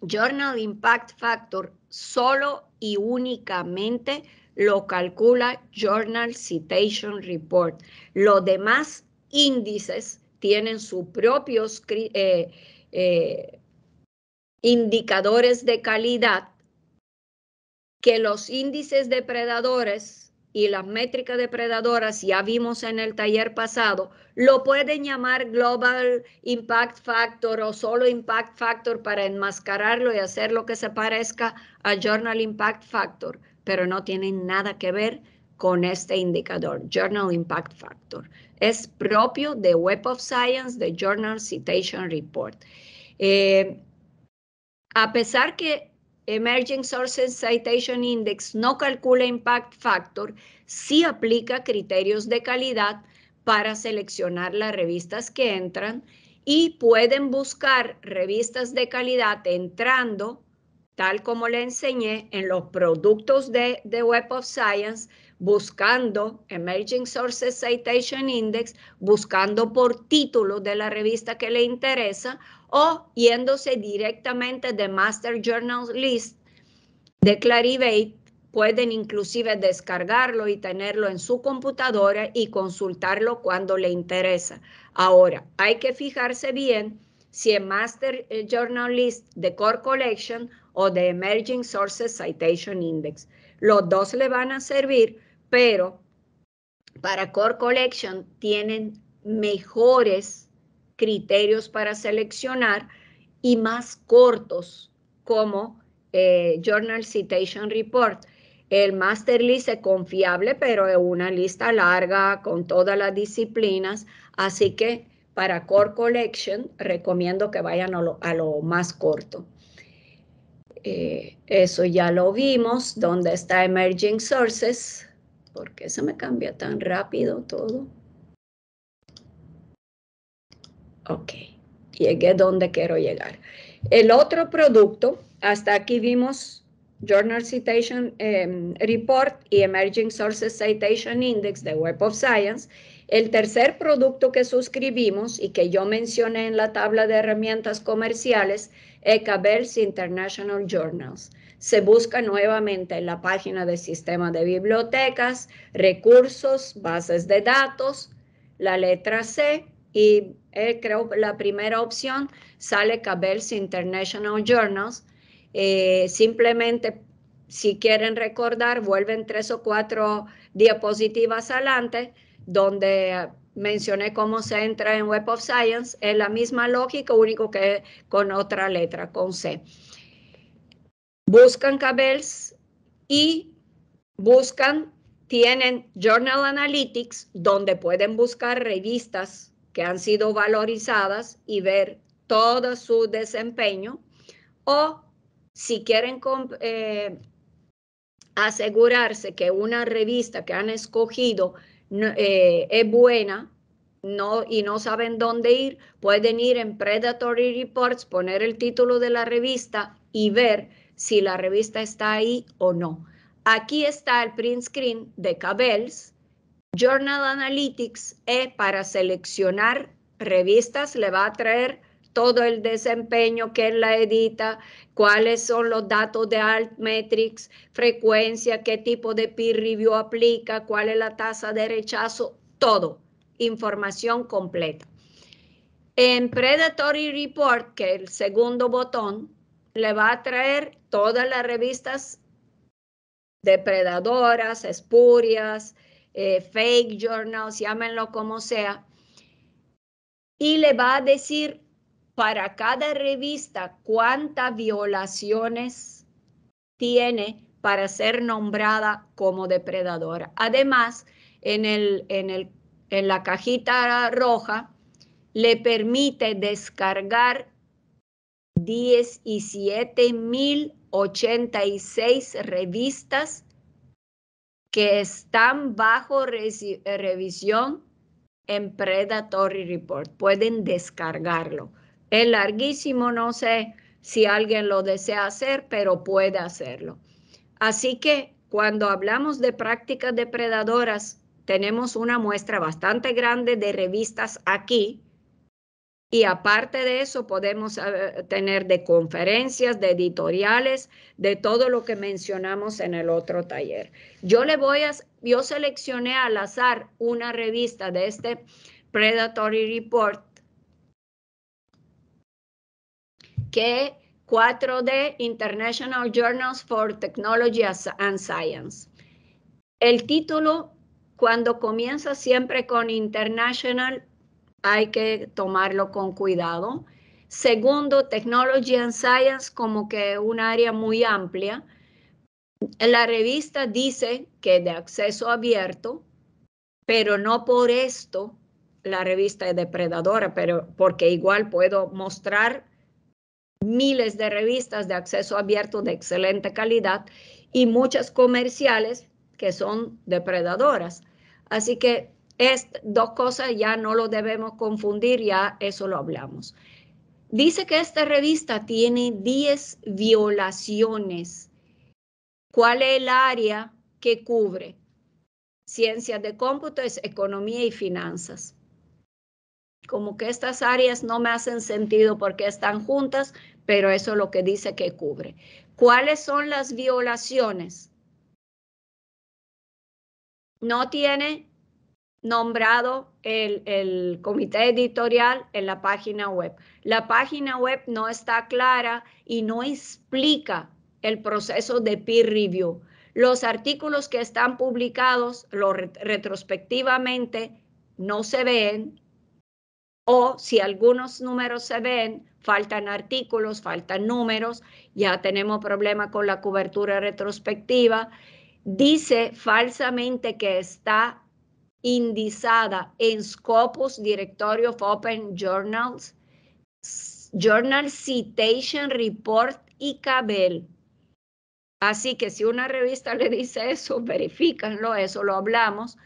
Journal Impact Factor solo y únicamente lo calcula Journal Citation Report. Los demás índices tienen sus propios eh, eh, indicadores de calidad que los índices depredadores y las métricas depredadoras, ya vimos en el taller pasado, lo pueden llamar Global Impact Factor o solo Impact Factor para enmascararlo y hacer lo que se parezca a Journal Impact Factor, pero no tienen nada que ver con este indicador, Journal Impact Factor. Es propio de Web of Science, de Journal Citation Report. Eh, a pesar que Emerging Sources Citation Index no calcula Impact Factor, sí aplica criterios de calidad para seleccionar las revistas que entran y pueden buscar revistas de calidad entrando, tal como le enseñé, en los productos de, de Web of Science, buscando Emerging Sources Citation Index, buscando por título de la revista que le interesa o yéndose directamente de Master Journal List de Clarivate, pueden inclusive descargarlo y tenerlo en su computadora y consultarlo cuando le interesa. Ahora, hay que fijarse bien si en Master eh, Journal List de Core Collection o de Emerging Sources Citation Index. Los dos le van a servir, pero para Core Collection tienen mejores criterios para seleccionar y más cortos como eh, Journal Citation Report. El Master List es confiable, pero es una lista larga con todas las disciplinas, así que para Core Collection recomiendo que vayan a lo, más corto. Eh, eso ya lo vimos, donde está Emerging Sources. ¿Por qué se me cambia tan rápido todo? Ok, llegué donde quiero llegar. El otro producto, hasta aquí vimos Journal Citation em, Report y Emerging Sources Citation Index de Web of Science. El tercer producto que suscribimos y que yo mencioné en la tabla de herramientas comerciales, ECABELS International Journals. Se busca nuevamente en la página de sistema de bibliotecas, recursos, bases de datos, la letra C, y eh, creo creo la primera opción sale Cabels International Journals. Eh, simplemente, si quieren recordar, vuelven tres o cuatro diapositivas adelante, donde mencioné cómo se entra en Web of Science. Es la misma lógica, único que con otra letra, con C. Buscan Cabels y buscan, tienen Journal Analytics, donde pueden buscar revistas que han sido valorizadas y ver todo su desempeño. O si quieren eh, asegurarse que una revista que han escogido eh, es buena y no saben dónde ir, pueden ir en Predatory Reports, poner el título de la revista y ver si la revista está ahí o no. Aquí está el print screen de Cabels, Journal Analytics es para seleccionar revistas, le va a traer todo el desempeño, es la edita, cuáles son los datos de Altmetrics, frecuencia, qué tipo de peer review aplica, cuál es la tasa de rechazo, todo, información completa. En Predatory Report, que es el segundo botón, le va a traer todas las revistas depredadoras, espurias, eh, fake journals, llámenlo como sea, y le va a decir para cada revista cuántas violaciones tiene para ser nombrada como depredadora. Además, en, el, en, en la cajita roja le permite descargar 17.086 revistas que están bajo eh, revisión en Predatory Report. Pueden descargarlo. Es larguísimo, no sé si alguien lo desea hacer, pero puede hacerlo. Así que cuando hablamos de prácticas depredadoras, tenemos una muestra bastante grande de revistas aquí y aparte de eso, podemos eh, tener de conferencias, de editoriales, de todo lo que mencionamos en el otro taller. Yo le voy a, yo seleccioné al azar una revista de este Predatory Report que 4D International Journals for Technology and Science. El título, cuando comienza siempre con International, hay que tomarlo con cuidado. Segundo, Technology and Science como que un área muy amplia. La revista dice que de acceso abierto, pero no por esto la revista es depredadora, pero porque igual puedo mostrar miles de revistas de acceso abierto de excelente calidad y muchas comerciales que son depredadoras. Así que es dos cosas ya no lo debemos confundir, ya eso lo hablamos. Dice que esta revista tiene 10 violaciones. ¿Cuál es el área que cubre? Ciencias de cómputo es economía y finanzas. Como que estas áreas no me hacen sentido porque están juntas, pero eso es lo que dice que cubre. ¿Cuáles son las violaciones? No tiene nombrado el, comité editorial en la página web. La página web no está clara y no explica el proceso de peer review. Los artículos que están publicados retrospectivamente no se ven o si algunos números se ven, faltan artículos, faltan números, ya tenemos problema con la cobertura retrospectiva. Dice falsamente que está indizada en Scopus Directory of Open Journals, Journal Citation Report y Cabel. Así que si una revista le dice eso, [LAUGHS] verifícanlo, eso lo hablamos,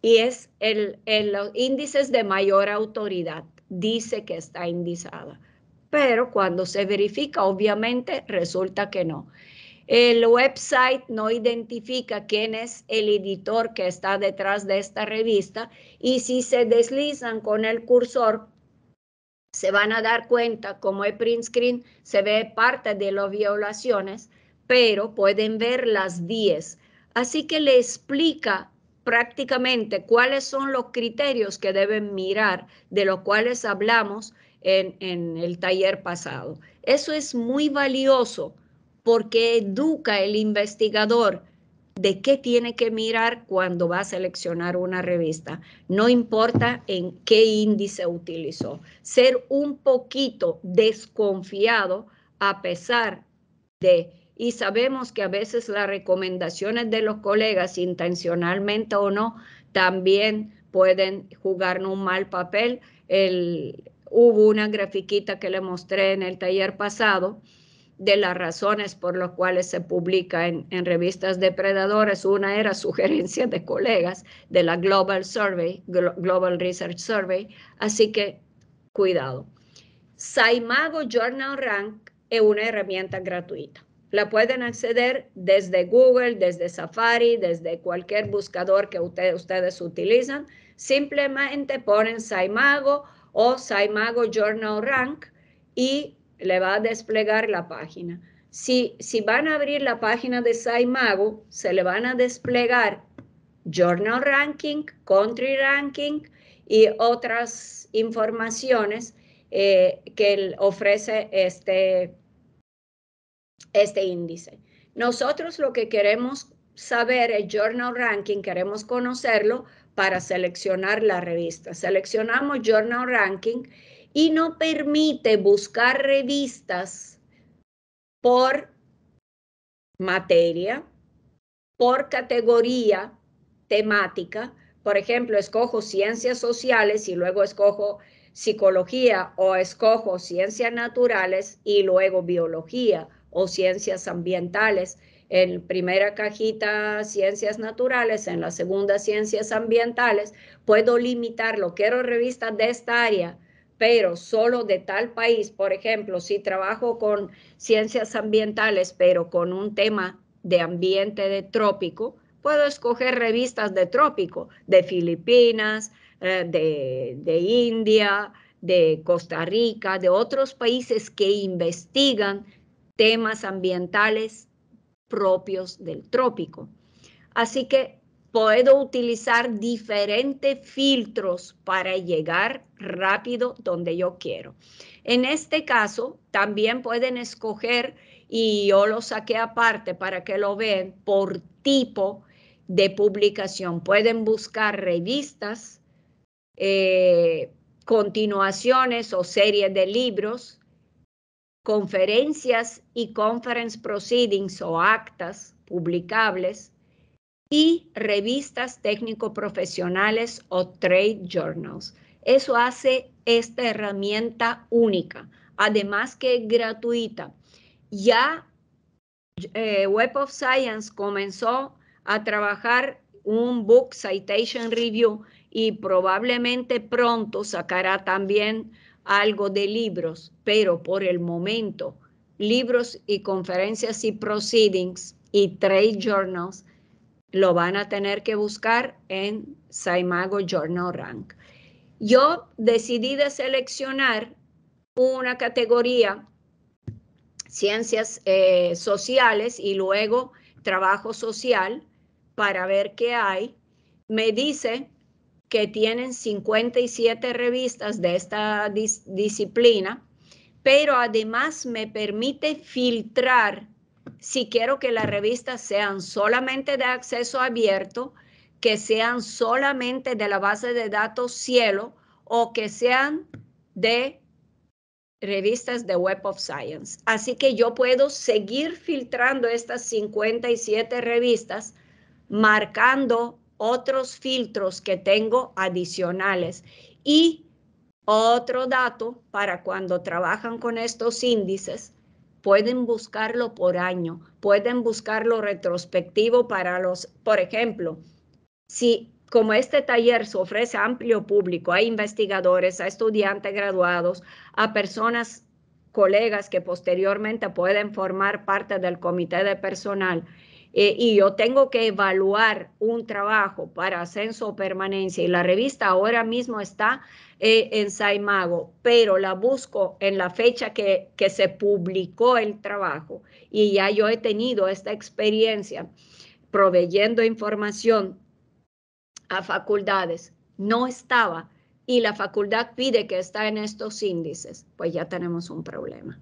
y es el, el, los índices de mayor autoridad, dice que está indizada. Pero cuando se verifica, obviamente resulta que no. El website no identifica quién es el editor que está detrás de esta revista y si se deslizan con el cursor, se van a dar cuenta como el print screen se ve parte de las violaciones, pero pueden ver las 10. Así que le explica prácticamente cuáles son los criterios que deben mirar, de los cuales hablamos en, en el taller pasado. Eso es muy valioso porque educa el investigador de qué tiene que mirar cuando va a seleccionar una revista, no importa en qué índice utilizó. Ser un poquito desconfiado a pesar de, y sabemos que a veces las recomendaciones de los colegas, intencionalmente o no, también pueden jugar un mal papel. hubo una grafiquita que le mostré en el taller pasado de las razones por las cuales se publica en, revistas depredadoras. Una era sugerencia de colegas de la Global Survey, Global Research Survey, así que cuidado. Saimago Journal Rank es una herramienta gratuita. La pueden acceder desde Google, desde Safari, desde cualquier buscador que ustedes utilizan. Simplemente ponen Saimago o Saimago Journal Rank y le va a desplegar la página. Si, si van a abrir la página de Saimago, se le van a desplegar Journal Ranking, Country Ranking y otras informaciones eh, que ofrece este, este índice. Nosotros lo que queremos saber es Journal Ranking, queremos conocerlo para seleccionar la revista. Seleccionamos Journal Ranking y no permite buscar revistas por materia, por categoría temática. Por ejemplo, escojo ciencias sociales y luego escojo psicología o escojo ciencias naturales y luego biología o ciencias ambientales. En primera cajita ciencias naturales, en la segunda ciencias ambientales, puedo limitarlo. Quiero revistas de esta área pero solo de tal país, por ejemplo, si trabajo con ciencias ambientales, pero con un tema de ambiente de trópico, puedo escoger revistas de trópico, de Filipinas, eh, de, de India, de Costa Rica, de otros países que investigan temas ambientales propios del trópico. Así que puedo utilizar diferentes filtros para llegar rápido donde yo quiero. En este caso, también pueden escoger, y yo lo saqué aparte para que lo vean, por tipo de publicación. Pueden buscar revistas, eh, continuaciones o series de libros, conferencias y conference proceedings o actas publicables, y revistas técnico-profesionales o trade journals. Eso hace esta herramienta única, además que es gratuita. Ya eh, Web of Science comenzó a trabajar un Book Citation Review y probablemente pronto sacará también algo de libros, pero por el momento, libros y conferencias y proceedings y trade journals lo van a tener que buscar en Saimago Journal Rank. Yo decidí de seleccionar una categoría, ciencias eh, sociales y luego trabajo social para ver qué hay. Me dice que tienen 57 revistas de esta disciplina, pero además me permite filtrar si quiero que las revistas sean solamente de acceso abierto, que sean solamente de la base de datos Cielo o que sean de revistas de Web of Science. Así que yo puedo seguir filtrando estas 57 revistas, marcando otros filtros que tengo adicionales. Y otro dato para cuando trabajan con estos índices, pueden buscarlo por año, pueden buscarlo retrospectivo para los, por ejemplo, si como este taller se ofrece a amplio público, a investigadores, a estudiantes graduados, a personas colegas que posteriormente pueden formar parte del comité de personal eh, y yo tengo que evaluar un trabajo para ascenso o permanencia y la revista ahora mismo está e en Saimago, pero la busco en la fecha que, que se publicó el trabajo y ya yo he tenido esta experiencia proveyendo información a facultades. No estaba y la facultad pide que está en estos índices, pues ya tenemos un problema.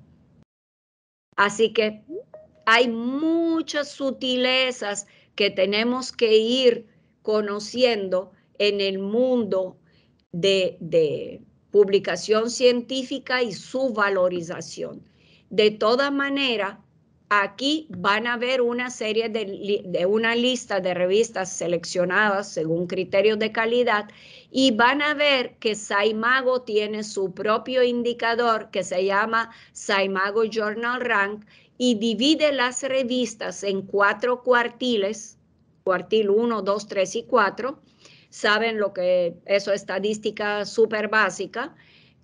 Así que hay muchas sutilezas que tenemos que ir conociendo en el mundo de, publicación científica y su valorización. De todas maneras, aquí van a ver una serie de, una lista de revistas seleccionadas según criterios de calidad y van a ver que Saimago tiene su propio indicador que se llama Saimago Journal Rank y divide las revistas en cuatro cuartiles, cuartil 1, 2, 3 y 4, saben lo que eso estadística súper básica.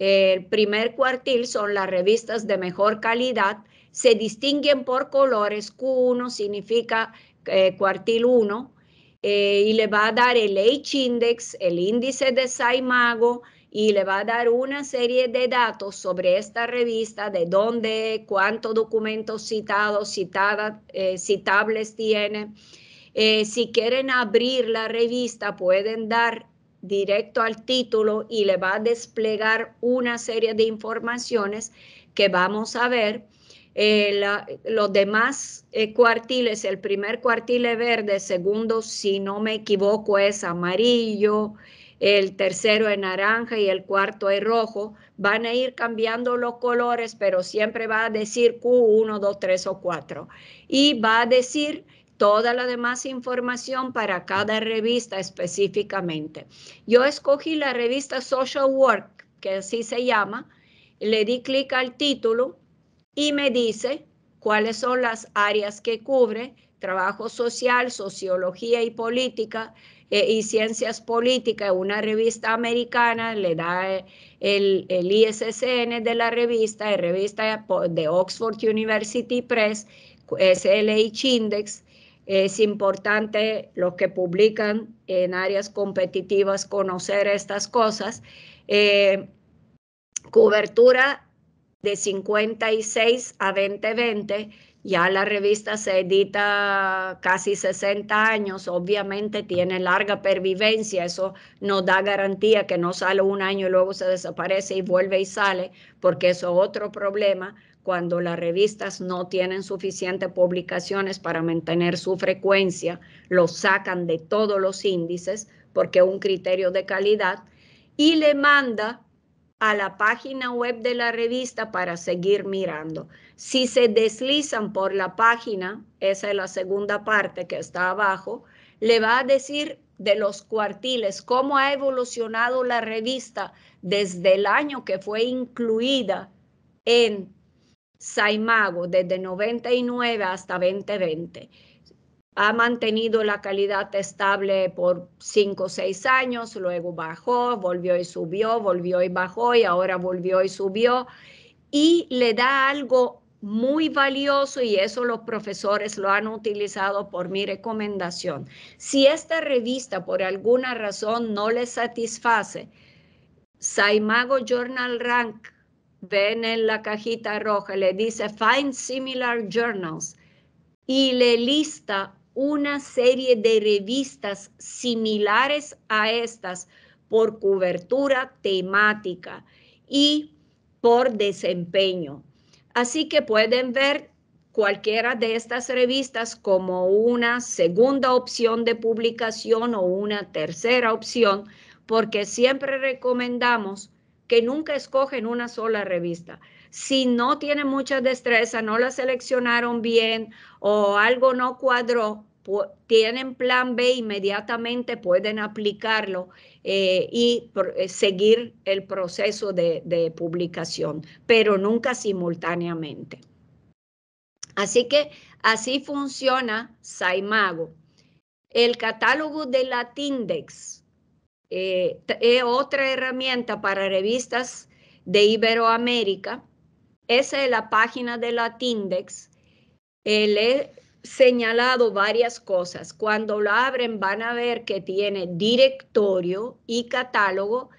El primer cuartil son las revistas de mejor calidad, se distinguen por colores, Q1 significa eh, cuartil 1, eh, y le va a dar el H index, el índice de Saimago, y le va a dar una serie de datos sobre esta revista, de dónde, cuántos documentos citados, citada, eh, citables tiene, eh, si quieren abrir la revista, pueden dar directo al título y le va a desplegar una serie de informaciones que vamos a ver. Eh, los demás eh, cuartiles, el primer cuartil es verde, segundo, si no me equivoco, es amarillo, el tercero es naranja y el cuarto es rojo. Van a ir cambiando los colores, pero siempre va a decir Q1, 2, 3 o 4. Y va a decir toda la demás información para cada revista específicamente. Yo escogí la revista Social Work, que así se llama, le di clic al título y me dice cuáles son las áreas que cubre, trabajo social, sociología y política, eh, y Ciencias Políticas, una revista americana, le da eh, el, ISSN de la revista, de revista de Oxford University Press, SLH Index, es importante los que publican en áreas competitivas conocer estas cosas. Eh, cobertura de 56 a 2020. Ya la revista se edita casi 60 años, obviamente tiene larga pervivencia, eso nos da garantía que no sale un año y luego se desaparece y vuelve y sale, porque eso es otro problema cuando las revistas no tienen suficientes publicaciones para mantener su frecuencia, lo sacan de todos los índices porque es un criterio de calidad y le manda a la página web de la revista para seguir mirando. Si se deslizan por la página, esa es la segunda parte que está abajo, le va a decir de los cuartiles, cómo ha evolucionado la revista desde el año que fue incluida en Saimago desde 99 hasta 2020. Ha mantenido la calidad estable por 5 o 6 años, luego bajó, volvió y subió, volvió y bajó y ahora volvió y subió. Y le da algo muy valioso y eso los profesores lo han utilizado por mi recomendación. Si esta revista por alguna razón no le satisface, Saimago Journal Rank ven en la cajita roja, le dice Find Similar Journals y le lista una serie de revistas similares a estas por cobertura temática y por desempeño. Así que pueden ver cualquiera de estas revistas como una segunda opción de publicación o una tercera opción, porque siempre recomendamos que nunca escogen una sola revista. Si no tienen mucha destreza, no la seleccionaron bien o algo no cuadró, tienen plan B, inmediatamente pueden aplicarlo eh, y eh, seguir el proceso de, publicación, pero nunca simultáneamente. Así que así funciona Saimago. El catálogo de Latindex eh, eh, otra herramienta para revistas de Iberoamérica. Esa es eh, la página de la Tindex. le he señalado varias cosas. Cuando lo abren van a ver que tiene directorio y catálogo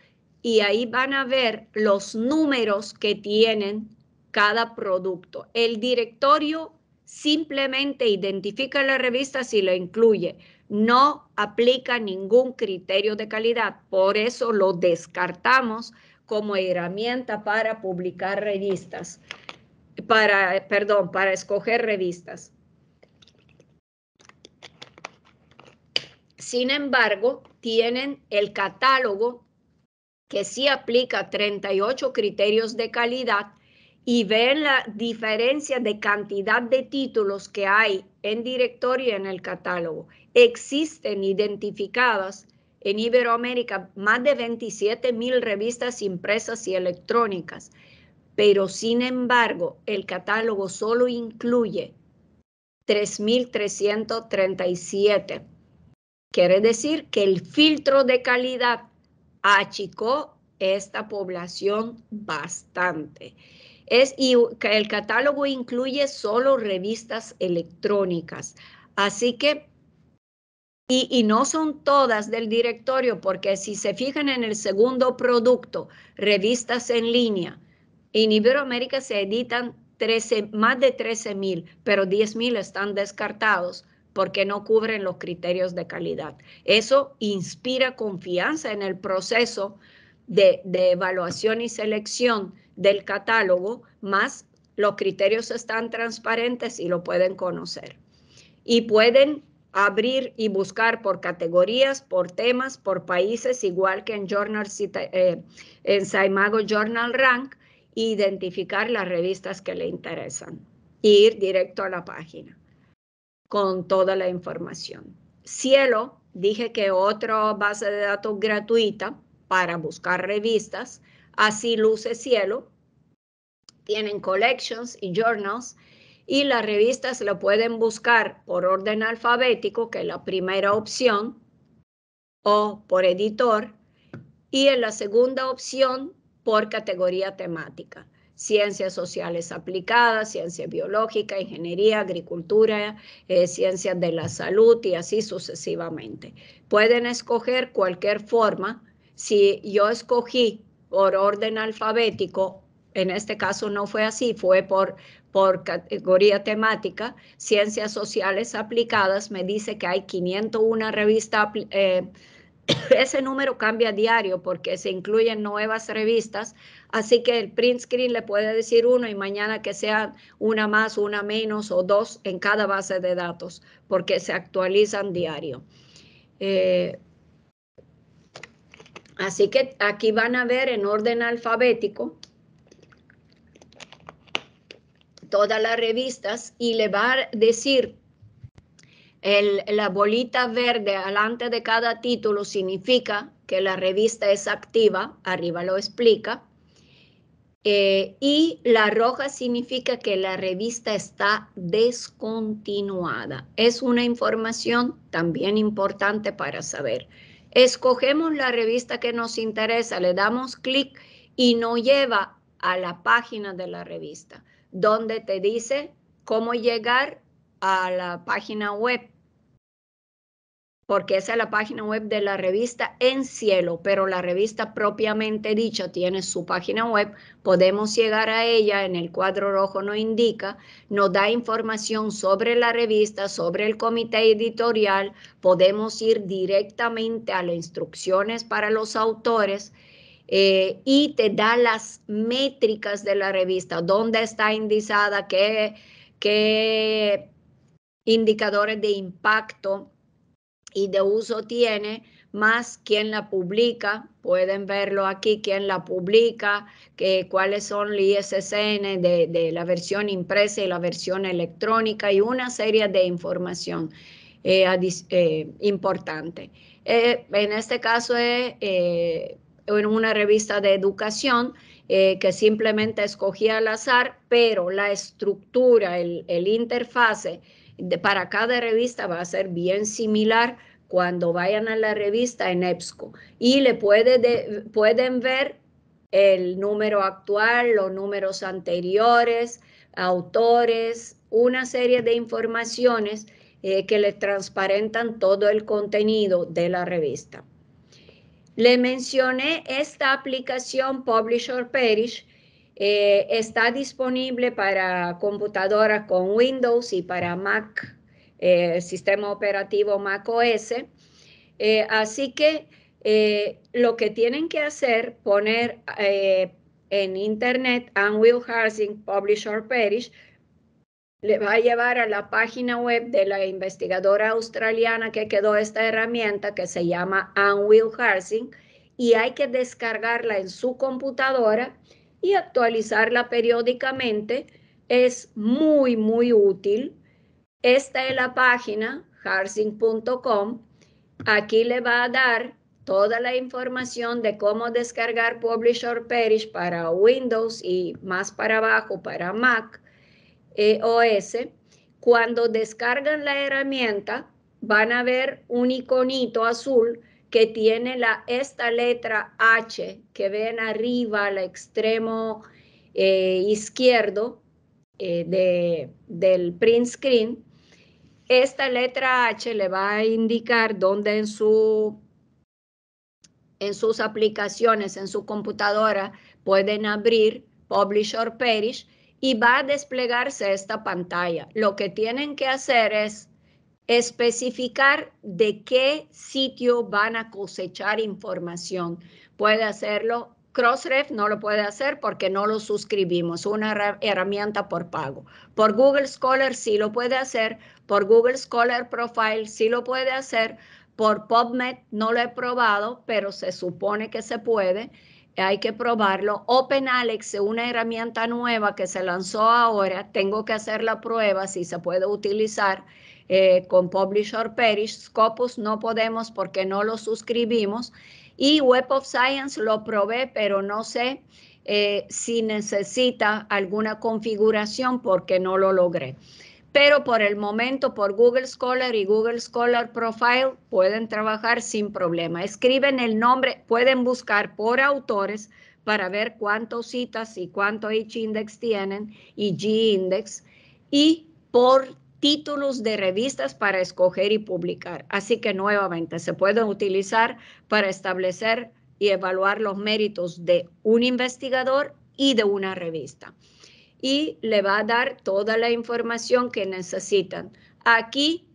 y ahí van a ver los números que tienen cada producto. El directorio simplemente identifica la revista si lo incluye no aplica ningún criterio de calidad, por eso lo descartamos como herramienta para publicar revistas, para, perdón, para escoger revistas. Sin embargo, tienen el catálogo que sí aplica 38 criterios de calidad y ven la diferencia de cantidad de títulos que hay en directorio y en el catálogo. Existen identificadas en Iberoamérica más de 27 mil revistas impresas y electrónicas, pero sin embargo el catálogo solo incluye 3.337. Quiere decir que el filtro de calidad achicó esta población bastante. Es, y el catálogo incluye solo revistas electrónicas. Así que y, no son todas del directorio, porque si se fijan en el segundo producto, revistas en línea, en Iberoamérica se editan 13, más de 13 mil, pero 10 mil están descartados porque no cubren los criterios de calidad. Eso inspira confianza en el proceso de, de, evaluación y selección del catálogo, más los criterios están transparentes y lo pueden conocer. Y pueden abrir y buscar por categorías, por temas, por países, igual que en, Journal, eh, en Saimago Journal Rank, identificar las revistas que le interesan e ir directo a la página con toda la información. Cielo, dije que otra base de datos gratuita para buscar revistas, así luce Cielo, tienen collections y journals y las revistas lo pueden buscar por orden alfabético, que es la primera opción, o por editor, y en la segunda opción por categoría temática. Ciencias sociales aplicadas, ciencia biológica, ingeniería, agricultura, eh, ciencias de la salud y así sucesivamente. Pueden escoger cualquier forma. Si yo escogí por orden alfabético, en este caso no fue así, fue por por categoría temática, Ciencias Sociales Aplicadas, me dice que hay 501 revistas. Eh, [COUGHS] ese número cambia diario porque se incluyen nuevas revistas, así que el print screen le puede decir uno y mañana que sea una más, una menos o dos en cada base de datos porque se actualizan diario. Eh, así que aquí van a ver en orden alfabético todas las revistas y le va a decir la bolita verde alante de cada título significa que la revista es activa, arriba lo explica, eh, y la roja significa que la revista está descontinuada. Es una información también importante para saber. Escogemos la revista que nos interesa, le damos clic y nos lleva a la página de la revista donde te dice cómo llegar a la página web, porque esa es la página web de la revista En Cielo, pero la revista propiamente dicha tiene su página web, podemos llegar a ella, en el cuadro rojo nos indica, nos da información sobre la revista, sobre el comité editorial, podemos ir directamente a las instrucciones para los autores, eh, y te da las métricas de la revista, dónde está indizada, qué, qué indicadores de impacto y de uso tiene, más quién la publica, pueden verlo aquí, quién la publica, cuáles son los ISSN de, la versión impresa y la versión electrónica y una serie de información eh, eh, importante. en este caso es en una revista de educación eh, que simplemente escogía al azar, pero la estructura, el, el interfase para cada revista va a ser bien similar cuando vayan a la revista en EBSCO y le pueden ver el número actual, los números anteriores, autores, una serie de informaciones eh, que le transparentan todo el contenido de la revista. Le mencioné esta aplicación Publisher Perish. Eh, está disponible para computadoras con Windows y para Mac, eh, sistema operativo Mac OS. Eh, así que lo que tienen que hacer, poner en internet Unwill Housing Publish or Perish, le va a llevar a la página web de la investigadora australiana que quedó esta herramienta que se llama Unwheel Harsing y hay que descargarla en su computadora y actualizarla periódicamente. Es muy, muy útil. Esta es la página harsing.com. Aquí le va a dar toda la información de cómo descargar Publish or Perish para Windows y más para abajo para Mac e cuando descargan la herramienta, van a ver un iconito azul que tiene la, esta letra H que ven arriba al extremo eh, izquierdo eh, del print screen. Esta letra H le va a indicar dónde en, su, en sus aplicaciones, en su computadora, pueden abrir Publish or Perish y va a desplegarse esta pantalla. Lo que tienen que hacer es especificar de qué sitio van a cosechar información. Puede hacerlo Crossref no lo puede hacer porque no lo suscribimos, una herramienta por pago. Por Google Scholar sí lo puede hacer, por Google Scholar Profile sí lo puede hacer, por PubMed no lo he probado, pero se supone que se puede hay que probarlo. OpenAlex es una herramienta nueva que se lanzó ahora. Tengo que hacer la prueba si se puede utilizar eh, con Publisher Perish. Scopus no podemos porque no lo suscribimos. Y Web of Science lo probé, pero no sé eh, si necesita alguna configuración porque no lo logré pero por el momento por Google Scholar y Google Scholar Profile pueden trabajar sin problema. Escriben el nombre, pueden buscar por autores para ver cuántas citas y cuánto H-index tienen y G-index y por títulos de revistas para escoger y publicar. Así que nuevamente se pueden utilizar para establecer y evaluar los méritos de un investigador y de una revista y le va a dar toda la información que necesitan. Aquí,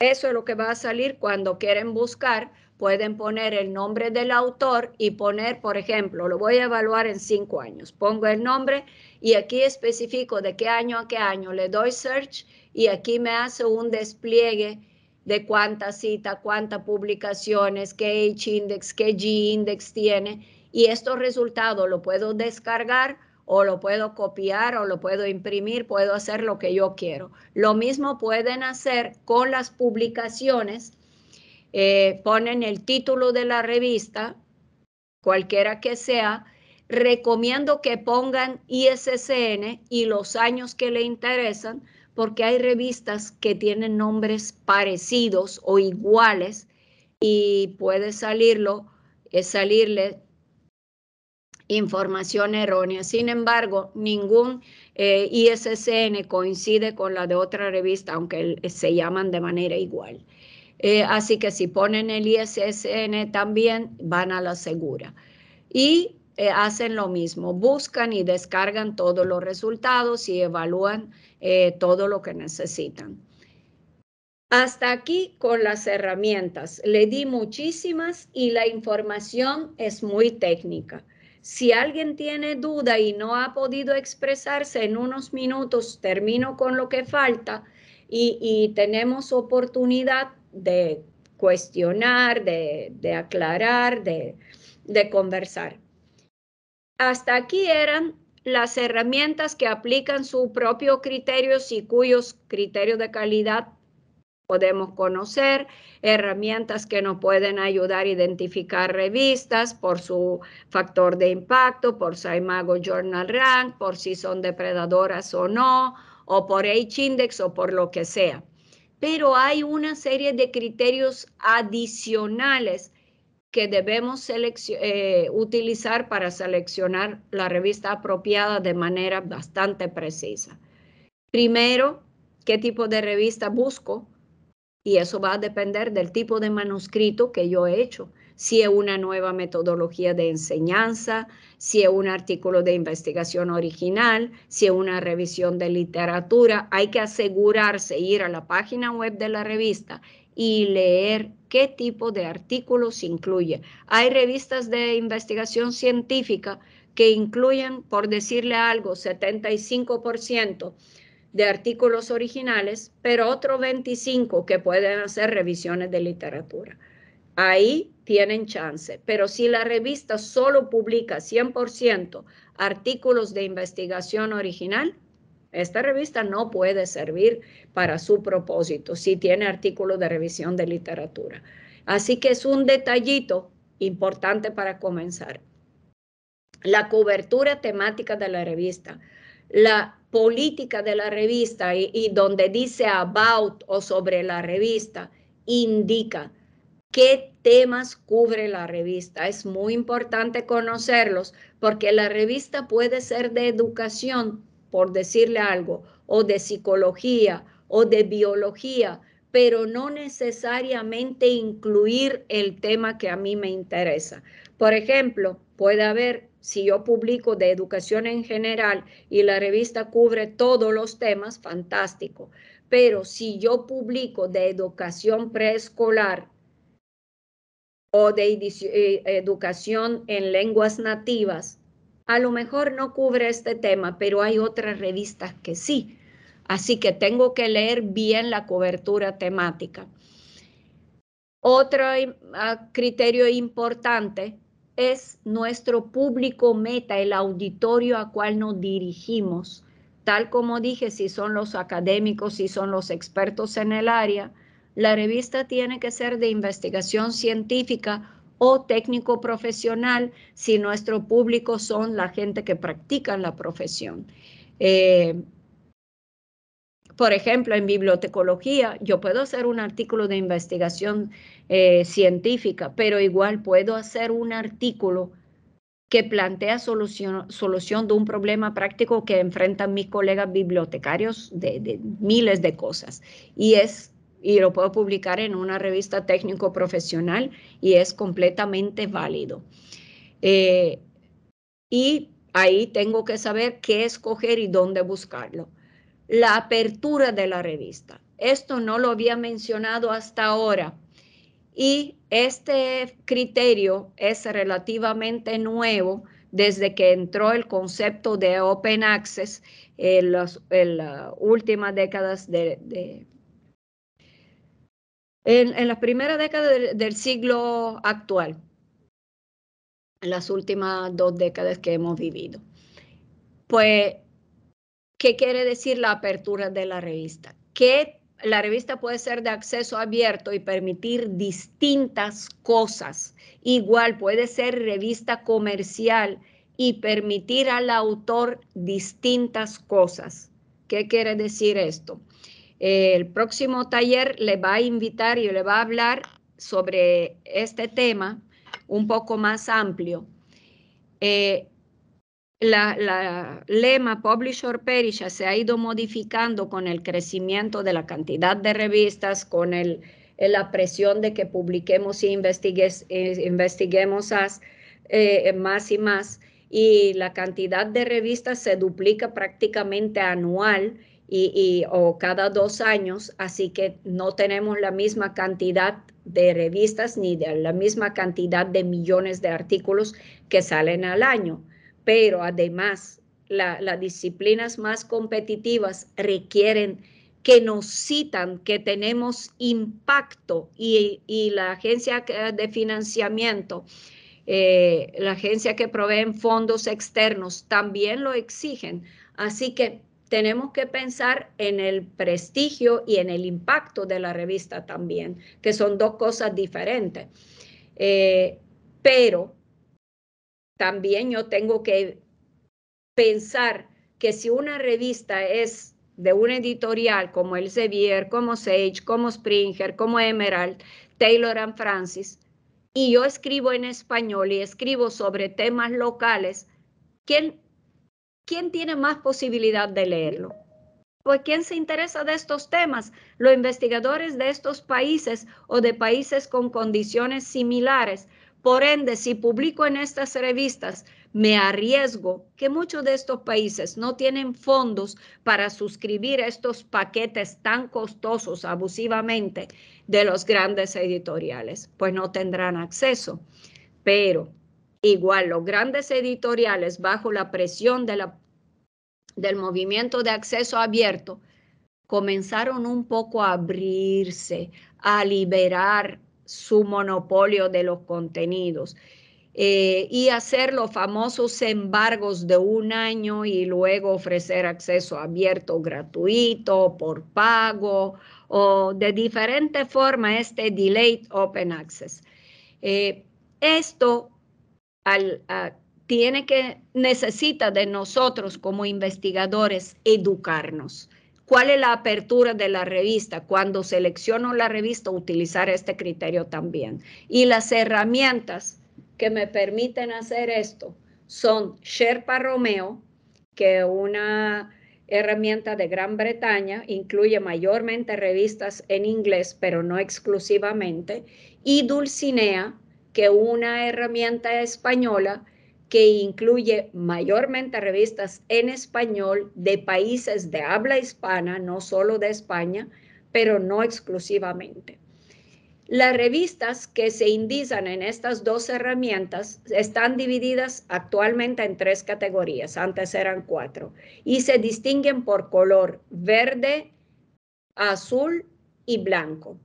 eso es lo que va a salir cuando quieren buscar. Pueden poner el nombre del autor y poner, por ejemplo, lo voy a evaluar en cinco años. Pongo el nombre y aquí especifico de qué año a qué año. Le doy search y aquí me hace un despliegue de cuánta cita cuántas publicaciones, qué H-index, qué G-index tiene. Y estos resultados lo puedo descargar o lo puedo copiar o lo puedo imprimir, puedo hacer lo que yo quiero. Lo mismo pueden hacer con las publicaciones. Eh, ponen el título de la revista, cualquiera que sea. Recomiendo que pongan ISSN y los años que le interesan, porque hay revistas que tienen nombres parecidos o iguales y puede salirlo, es eh, salirle información errónea. Sin embargo, ningún eh, ISSN coincide con la de otra revista, aunque se llaman de manera igual. Eh, así que si ponen el ISSN también van a la segura. Y eh, hacen lo mismo, buscan y descargan todos los resultados y evalúan todo lo que necesitan. Hasta aquí con las herramientas. Le di muchísimas y la información es muy técnica. Si alguien tiene duda y no ha podido expresarse en unos minutos, termino con lo que falta y, tenemos oportunidad de cuestionar, de, aclarar, de, de conversar. Hasta aquí eran las herramientas que aplican su propio criterio y cuyos criterios de calidad podemos conocer, herramientas que nos pueden ayudar a identificar revistas por su factor de impacto, por Saimago Journal Rank, por si son depredadoras o no, o por H-Index o por lo que sea. Pero hay una serie de criterios adicionales que debemos eh, utilizar para seleccionar la revista apropiada de manera bastante precisa. Primero, qué tipo de revista busco, y eso va a depender del tipo de manuscrito que yo he hecho, si es una nueva metodología de enseñanza, si es un artículo de investigación original, si es una revisión de literatura. Hay que asegurarse, ir a la página web de la revista y leer qué tipo de artículos incluye. Hay revistas de investigación científica que incluyen, por decirle algo, 75% de artículos originales, pero otros 25 que pueden hacer revisiones de literatura. Ahí tienen chance, pero si la revista solo publica 100% artículos de investigación original, esta revista no puede servir para su propósito si tiene artículos de revisión de literatura. Así que es un detallito importante para comenzar. La cobertura temática de la revista, la política de la revista y, y donde dice about o sobre la revista, indica qué temas cubre la revista. Es muy importante conocerlos porque la revista puede ser de educación, por decirle algo, o de psicología o de biología, pero no necesariamente incluir el tema que a mí me interesa. Por ejemplo, puede haber si yo publico de educación en general y la revista cubre todos los temas, fantástico. Pero si yo publico de educación preescolar o de eh, educación en lenguas nativas, a lo mejor no cubre este tema, pero hay otras revistas que sí. Así que tengo que leer bien la cobertura temática. Otro ah, criterio importante es nuestro público meta, el auditorio a cual nos dirigimos. Tal como dije, si son los académicos, si son los expertos en el área, la revista tiene que ser de investigación científica o técnico profesional si nuestro público son la gente que practica la profesión. Eh, por ejemplo, en bibliotecología yo puedo hacer un artículo de investigación eh, científica, pero igual puedo hacer un artículo que plantea solución, solución de un problema práctico que enfrentan mis colegas bibliotecarios de, miles de cosas. Y es y lo puedo publicar en una revista técnico profesional y es completamente válido. Eh, y ahí tengo que saber qué escoger y dónde buscarlo la apertura de la revista. Esto no lo había mencionado hasta ahora y este criterio es relativamente nuevo desde que entró el concepto de Open Access en las, últimas décadas de, en, la primera década del, siglo actual, en las últimas dos décadas que hemos vivido. Pues ¿Qué quiere decir la apertura de la revista? Que la revista puede ser de acceso abierto y permitir distintas cosas. Igual puede ser revista comercial y permitir al autor distintas cosas. ¿Qué quiere decir esto? El próximo taller le va a invitar y le va a hablar sobre este tema un poco más amplio. Eh, la, lema Publisher Perisha se ha ido modificando con el crecimiento de la cantidad de revistas, con eh, la presión de que publiquemos e eh, investiguemos eh, más y más. Y la cantidad de revistas se duplica prácticamente anual o cada dos años, así que no tenemos la misma cantidad de revistas ni de la misma cantidad de millones de artículos que salen al año pero además las disciplinas más competitivas requieren que nos citan, que tenemos impacto y, la agencia de financiamiento, la agencia que eh, provee fondos externos también lo exigen. Así que tenemos que pensar en el prestigio y en el impacto de la revista también, que son dos cosas diferentes. Eh, pero también yo tengo que pensar que si una revista es de una editorial como Elsevier, como Sage, como Springer, como Emerald, Taylor and Francis, y yo escribo en español y escribo sobre temas locales, ¿quién, quién tiene más posibilidad de leerlo? Pues ¿quién se interesa de estos temas? Los investigadores de estos países o de países con condiciones similares por ende, si publico en estas revistas, me arriesgo que muchos de estos países no tienen fondos para suscribir estos paquetes tan costosos abusivamente de los grandes editoriales, pues no tendrán acceso. Pero igual, los grandes editoriales, bajo la presión de la, del movimiento de acceso abierto, comenzaron un poco a abrirse, a liberar su monopolio de los contenidos. Eh, y hacer los famosos embargos de un año y luego ofrecer acceso abierto gratuito, por pago o de diferente forma este delayed open access. Eh, esto tiene que, necesita de nosotros como investigadores educarnos. ¿Cuál es la apertura de la revista? Cuando selecciono la revista, utilizar este criterio también. Y las herramientas que me permiten hacer esto son Sherpa Romeo, que una herramienta de Gran Bretaña, incluye mayormente revistas en inglés, pero no exclusivamente, y Dulcinea, que una herramienta española que incluye mayormente revistas en español de países de habla hispana, no solo de España, pero no exclusivamente. Las revistas que se indican en estas dos herramientas están divididas actualmente en tres categorías, antes eran cuatro, y se distinguen por color verde, azul y blanco.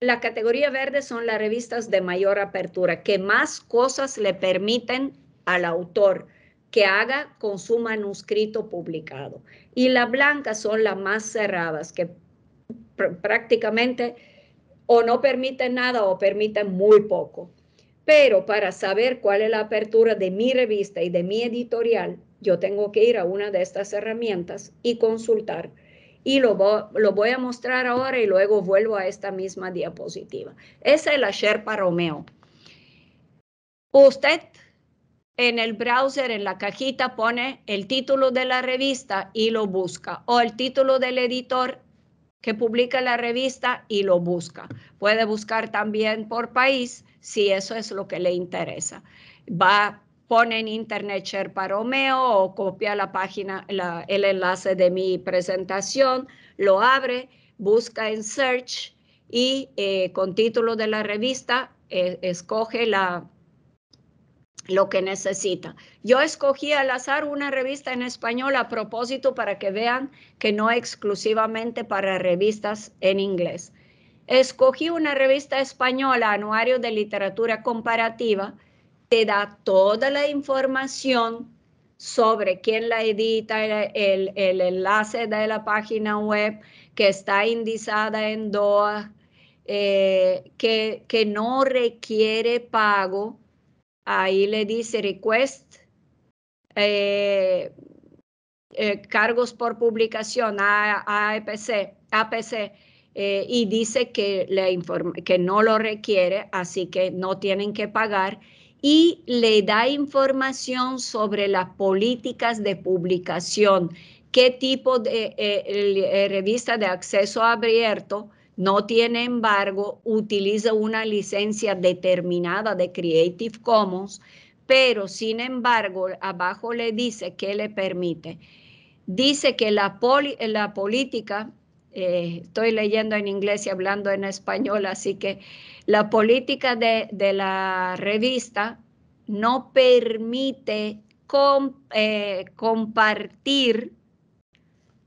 La categoría verde son las revistas de mayor apertura, que más cosas le permiten al autor que haga con su manuscrito publicado. Y las blancas son las más cerradas, que prácticamente o no permiten nada o permiten muy poco. Pero para saber cuál es la apertura de mi revista y de mi editorial, yo tengo que ir a una de estas herramientas y consultar. Y lo, lo voy a mostrar ahora y luego vuelvo a esta misma diapositiva. Esa es la Sherpa Romeo. Usted en el browser, en la cajita, pone el título de la revista y lo busca, o el título del editor que publica la revista y lo busca. Puede buscar también por país, si eso es lo que le interesa. Va, pone en Internet Share para Romeo o copia la página, el enlace de mi presentación, lo abre, busca en Search y eh, con título de la revista eh, escoge la lo que necesita. Yo escogí al azar una revista en español a propósito para que vean que no exclusivamente para revistas en inglés. Escogí una revista española, Anuario de Literatura Comparativa, te da toda la información sobre quién la edita, el, enlace de la página web que está indizada en DOA, eh, que no requiere pago Ahí le dice request, eh, eh, cargos por publicación, a APC eh, y dice que, le que no lo requiere, así que no tienen que pagar, y le da información sobre las políticas de publicación, qué tipo de revista de acceso abierto no tiene embargo, utiliza una licencia determinada de Creative Commons, pero sin embargo, abajo le dice que le permite. Dice que la, la política, eh, estoy leyendo en inglés y hablando en español, así que la política de, la revista no permite eh, compartir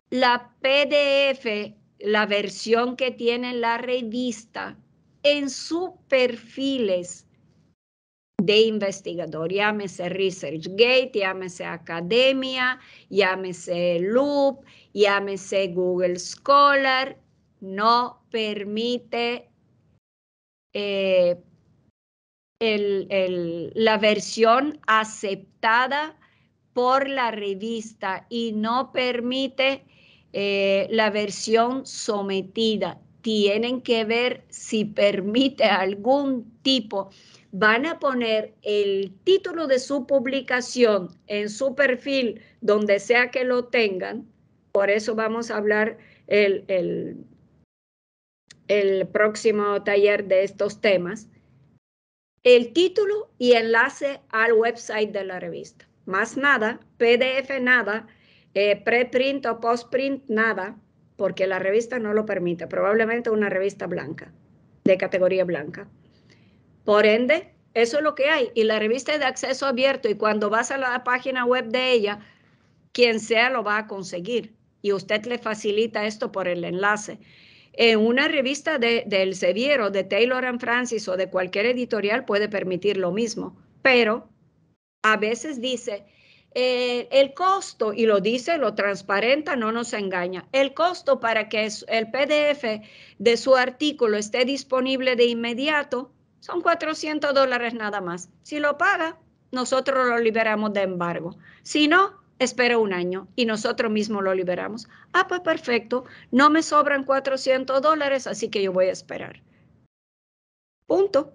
la PDF la versión que tiene la revista en sus perfiles de investigador, llámese ResearchGate, llámese Academia, llámese Loop, llámese Google Scholar, no permite eh, la versión aceptada por la revista y no permite eh, la versión sometida. Tienen que ver si permite algún tipo. Van a poner el título de su publicación en su perfil, donde sea que lo tengan. Por eso vamos a hablar el, el próximo taller de estos temas. El título y enlace al website de la revista. Más nada, PDF nada pre eh, preprint o postprint, nada, porque la revista no lo permite, probablemente una revista blanca, de categoría blanca. Por ende, eso es lo que hay, y la revista es de acceso abierto, y cuando vas a la página web de ella, quien sea lo va a conseguir, y usted le facilita esto por el enlace. En una revista de, del o de Taylor and Francis o de cualquier editorial puede permitir lo mismo, pero a veces dice, eh, el costo, y lo dice, lo transparenta, no nos engaña, el costo para que el PDF de su artículo esté disponible de inmediato son 400 dólares nada más. Si lo paga, nosotros lo liberamos de embargo. Si no, espera un año y nosotros mismos lo liberamos. Ah, pues perfecto, no me sobran 400 dólares, así que yo voy a esperar. Punto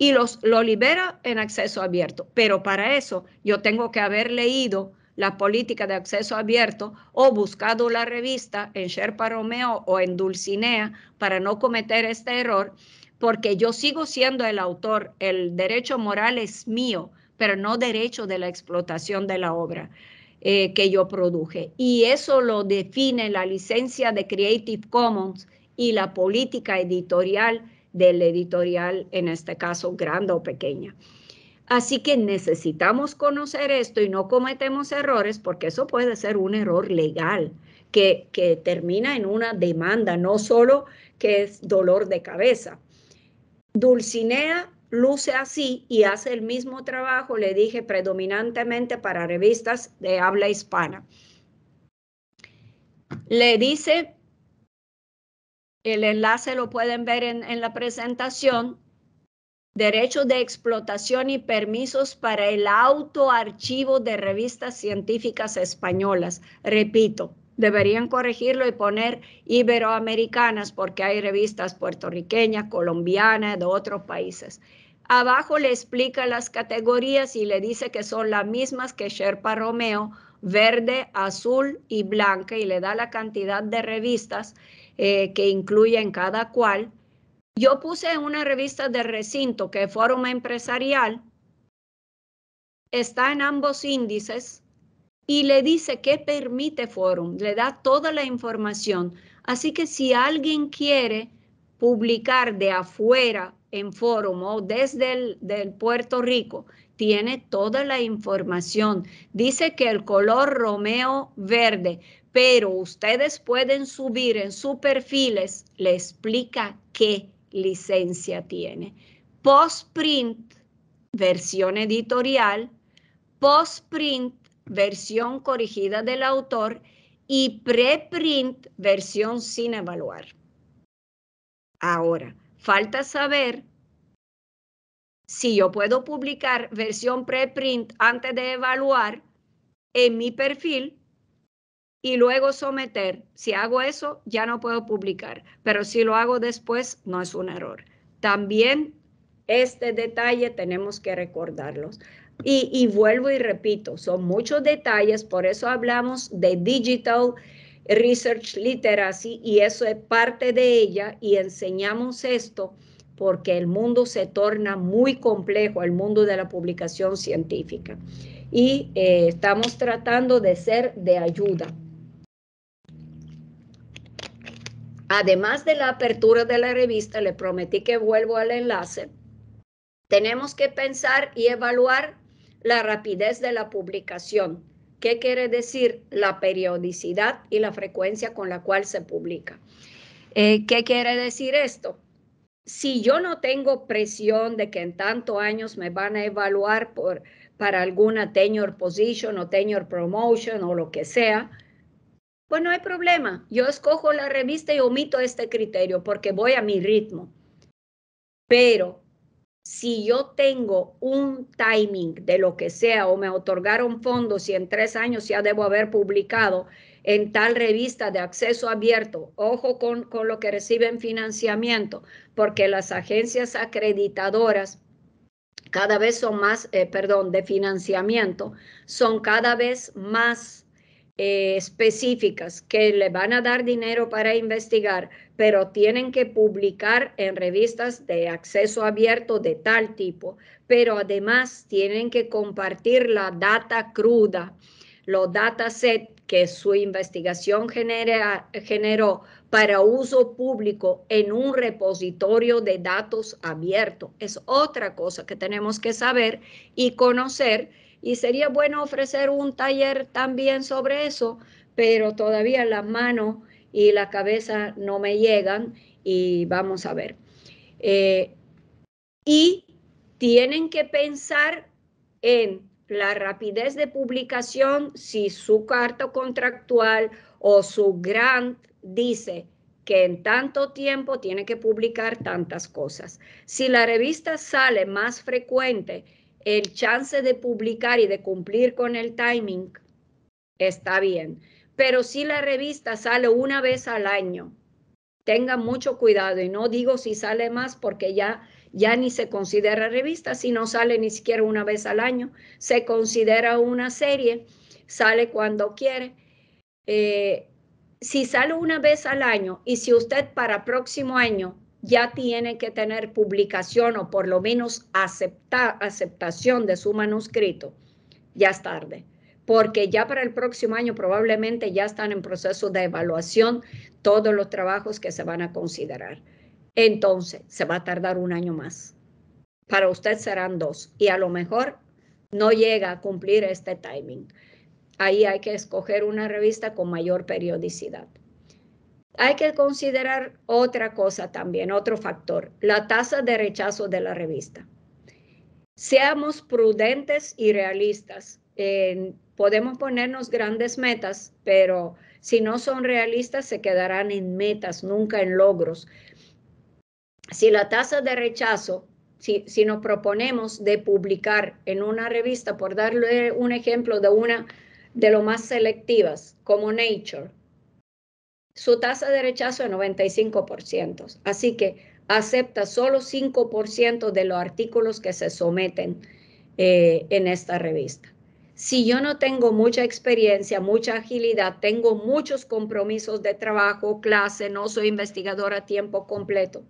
y los, lo libera en acceso abierto. Pero para eso yo tengo que haber leído la política de acceso abierto o buscado la revista en Sherpa Romeo o en Dulcinea para no cometer este error, porque yo sigo siendo el autor, el derecho moral es mío, pero no derecho de la explotación de la obra. Eh, que yo produje. Y eso lo define la licencia de Creative Commons y la política editorial del editorial, en este caso grande o pequeña. Así que necesitamos conocer esto y no cometemos errores porque eso puede ser un error legal que, termina en una demanda, no solo que es dolor de cabeza. Dulcinea luce así y hace el mismo trabajo, le dije, predominantemente para revistas de habla hispana. Le dice el enlace lo pueden ver en, la presentación. Derechos de explotación y permisos para el autoarchivo de revistas científicas españolas. Repito, deberían corregirlo y poner iberoamericanas porque hay revistas puertorriqueñas, colombianas, de otros países. Abajo le explica las categorías y le dice que son las mismas que Sherpa Romeo, verde, azul y blanca, y le da la cantidad de revistas eh, que incluye en cada cual. Yo puse en una revista de recinto que es Fórum Empresarial, está en ambos índices y le dice qué permite Fórum, le da toda la información. Así que si alguien quiere publicar de afuera en Fórum o desde el del Puerto Rico, tiene toda la información. Dice que el color Romeo verde, pero ustedes pueden subir en sus perfiles, le explica qué licencia tiene. Postprint, versión editorial, postprint, versión corrigida del autor y preprint, versión sin evaluar. Ahora, falta saber si yo puedo publicar versión preprint antes de evaluar en mi perfil y luego someter. Si hago eso, ya no puedo publicar, pero si lo hago después, no es un error. También este detalle tenemos que recordarlos. Y, vuelvo y repito, son muchos detalles, por eso hablamos de digital research literacy y eso es parte de ella y enseñamos esto porque el mundo se torna muy complejo, el mundo de la publicación científica. Y eh, estamos tratando de ser de ayuda. además de la apertura de la revista, le prometí que vuelvo al enlace, tenemos que pensar y evaluar la rapidez de la publicación. ¿Qué quiere decir la periodicidad y la frecuencia con la cual se publica? Eh, ¿Qué quiere decir esto? Si yo no tengo presión de que en tantos años me van a evaluar por, para alguna tenure position o tenure promotion o lo que sea, pues no hay problema. Yo escojo la revista y omito este criterio porque voy a mi ritmo. Pero si yo tengo un timing de lo que sea o me otorgaron fondos y en tres años ya debo haber publicado en tal revista de acceso abierto, ojo con, lo que reciben financiamiento, porque las agencias acreditadoras cada vez son más, eh, perdón, de financiamiento, son cada vez más eh, específicas que le van a dar dinero para investigar, pero tienen que publicar en revistas de acceso abierto de tal tipo, pero además tienen que compartir la data cruda, los dataset que su investigación genera, generó para uso público en un repositorio de datos abierto. Es otra cosa que tenemos que saber y conocer y sería bueno ofrecer un taller también sobre eso, pero todavía la mano y la cabeza no me llegan y vamos a ver. Eh, y tienen que pensar en la rapidez de publicación si su carta contractual o su grant dice que en tanto tiempo tiene que publicar tantas cosas. Si la revista sale más frecuente, el chance de publicar y de cumplir con el timing está bien. Pero si la revista sale una vez al año, tenga mucho cuidado y no digo si sale más porque ya, ya ni se considera revista, si no sale ni siquiera una vez al año, se considera una serie, sale cuando quiere. Eh, si sale una vez al año y si usted para próximo año ya tiene que tener publicación o por lo menos aceptar aceptación de su manuscrito, ya es tarde, porque ya para el próximo año probablemente ya están en proceso de evaluación todos los trabajos que se van a considerar. Entonces, se va a tardar un año más. Para usted serán dos y a lo mejor no llega a cumplir este timing. Ahí hay que escoger una revista con mayor periodicidad. Hay que considerar otra cosa también, otro factor, la tasa de rechazo de la revista. Seamos prudentes y realistas. podemos ponernos grandes metas, pero si no son realistas se quedarán en metas, nunca en logros. Si la tasa de rechazo, si, si nos proponemos de publicar en una revista, por darle un ejemplo de una de lo más selectivas, como Nature, su tasa de rechazo es 95%. Así que acepta solo 5% de los artículos que se someten eh, en esta revista. Si yo no tengo mucha experiencia, mucha agilidad, tengo muchos compromisos de trabajo, clase, no soy investigadora a tiempo completo,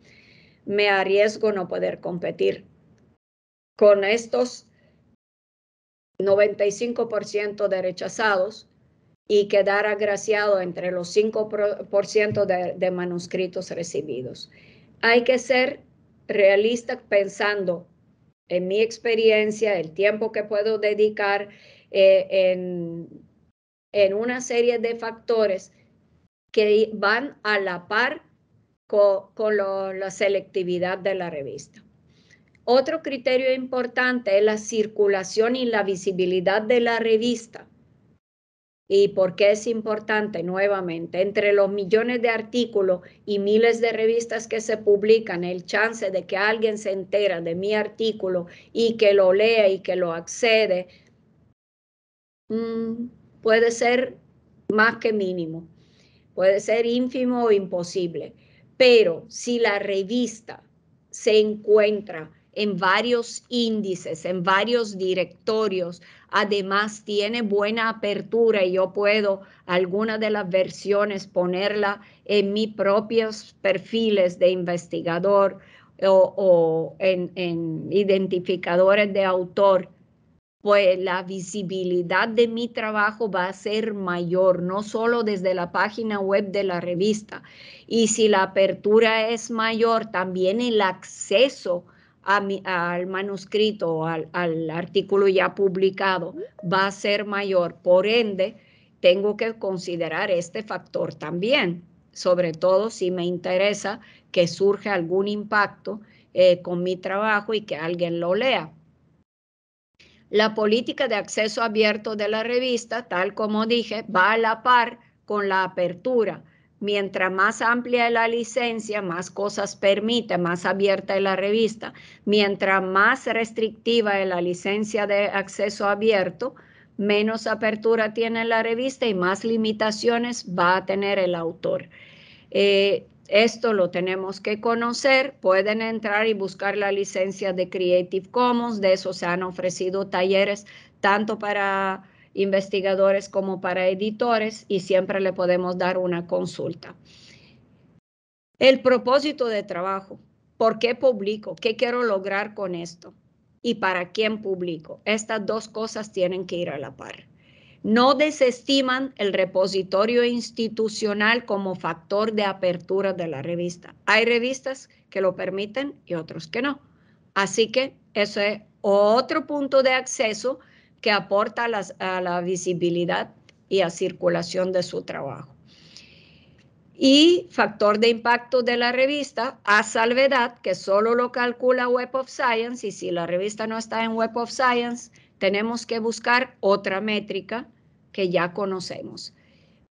me arriesgo no poder competir con estos 95% de rechazados y quedar agraciado entre los 5% de, de manuscritos recibidos. Hay que ser realista pensando en mi experiencia, el tiempo que puedo dedicar eh, en, una serie de factores que van a la par con, la selectividad de la revista. Otro criterio importante es la circulación y la visibilidad de la revista y por qué es importante nuevamente. Entre los millones de artículos y miles de revistas que se publican, el chance de que alguien se entera de mi artículo y que lo lea y que lo accede mm, puede ser más que mínimo, puede ser ínfimo o imposible. Pero si la revista se encuentra en varios índices, en varios directorios, Además, tiene buena apertura y yo puedo alguna de las versiones ponerla en mis propios perfiles de investigador o, en identificadores de autor pues la visibilidad de mi trabajo va a ser mayor, no solo desde la página web de la revista. Y si la apertura es mayor, también el acceso al manuscrito, al, al artículo ya publicado, va a ser mayor. Por ende, tengo que considerar este factor también, sobre todo si me interesa que surge algún impacto eh, con mi trabajo y que alguien lo lea. La política de acceso abierto de la revista, tal como dije, va a la par con la apertura Mientras más amplia es la licencia, más cosas permite, más abierta es la revista. Mientras más restrictiva es la licencia de acceso abierto, menos apertura tiene la revista y más limitaciones va a tener el autor. Eh, esto lo tenemos que conocer. Pueden entrar y buscar la licencia de Creative Commons. De eso se han ofrecido talleres tanto para investigadores como para editores y siempre le podemos dar una consulta. El propósito de trabajo, ¿por qué publico? ¿Qué quiero lograr con esto? ¿Y para quién publico? Estas dos cosas tienen que ir a la par. No desestiman el repositorio institucional como factor de apertura de la revista. Hay revistas que lo permiten y otros que no. Así que eso es otro punto de acceso que aporta a la visibilidad y a circulación de su trabajo. Y factor de impacto de la revista, a salvedad que solo lo calcula Web of Science y si la revista no está en Web of Science, tenemos que buscar otra métrica que ya conocemos.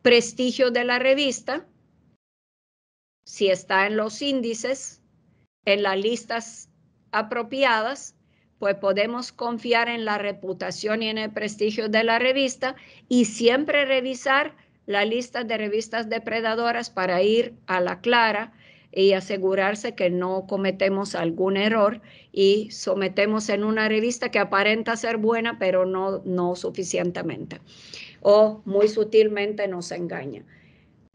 Prestigio de la revista, si está en los índices, en las listas apropiadas pues podemos confiar en la reputación y en el prestigio de la revista y siempre revisar la lista de revistas depredadoras para ir a la clara y asegurarse que no cometemos algún error y sometemos en una revista que aparenta ser buena, pero no, no suficientemente o muy sutilmente nos engaña.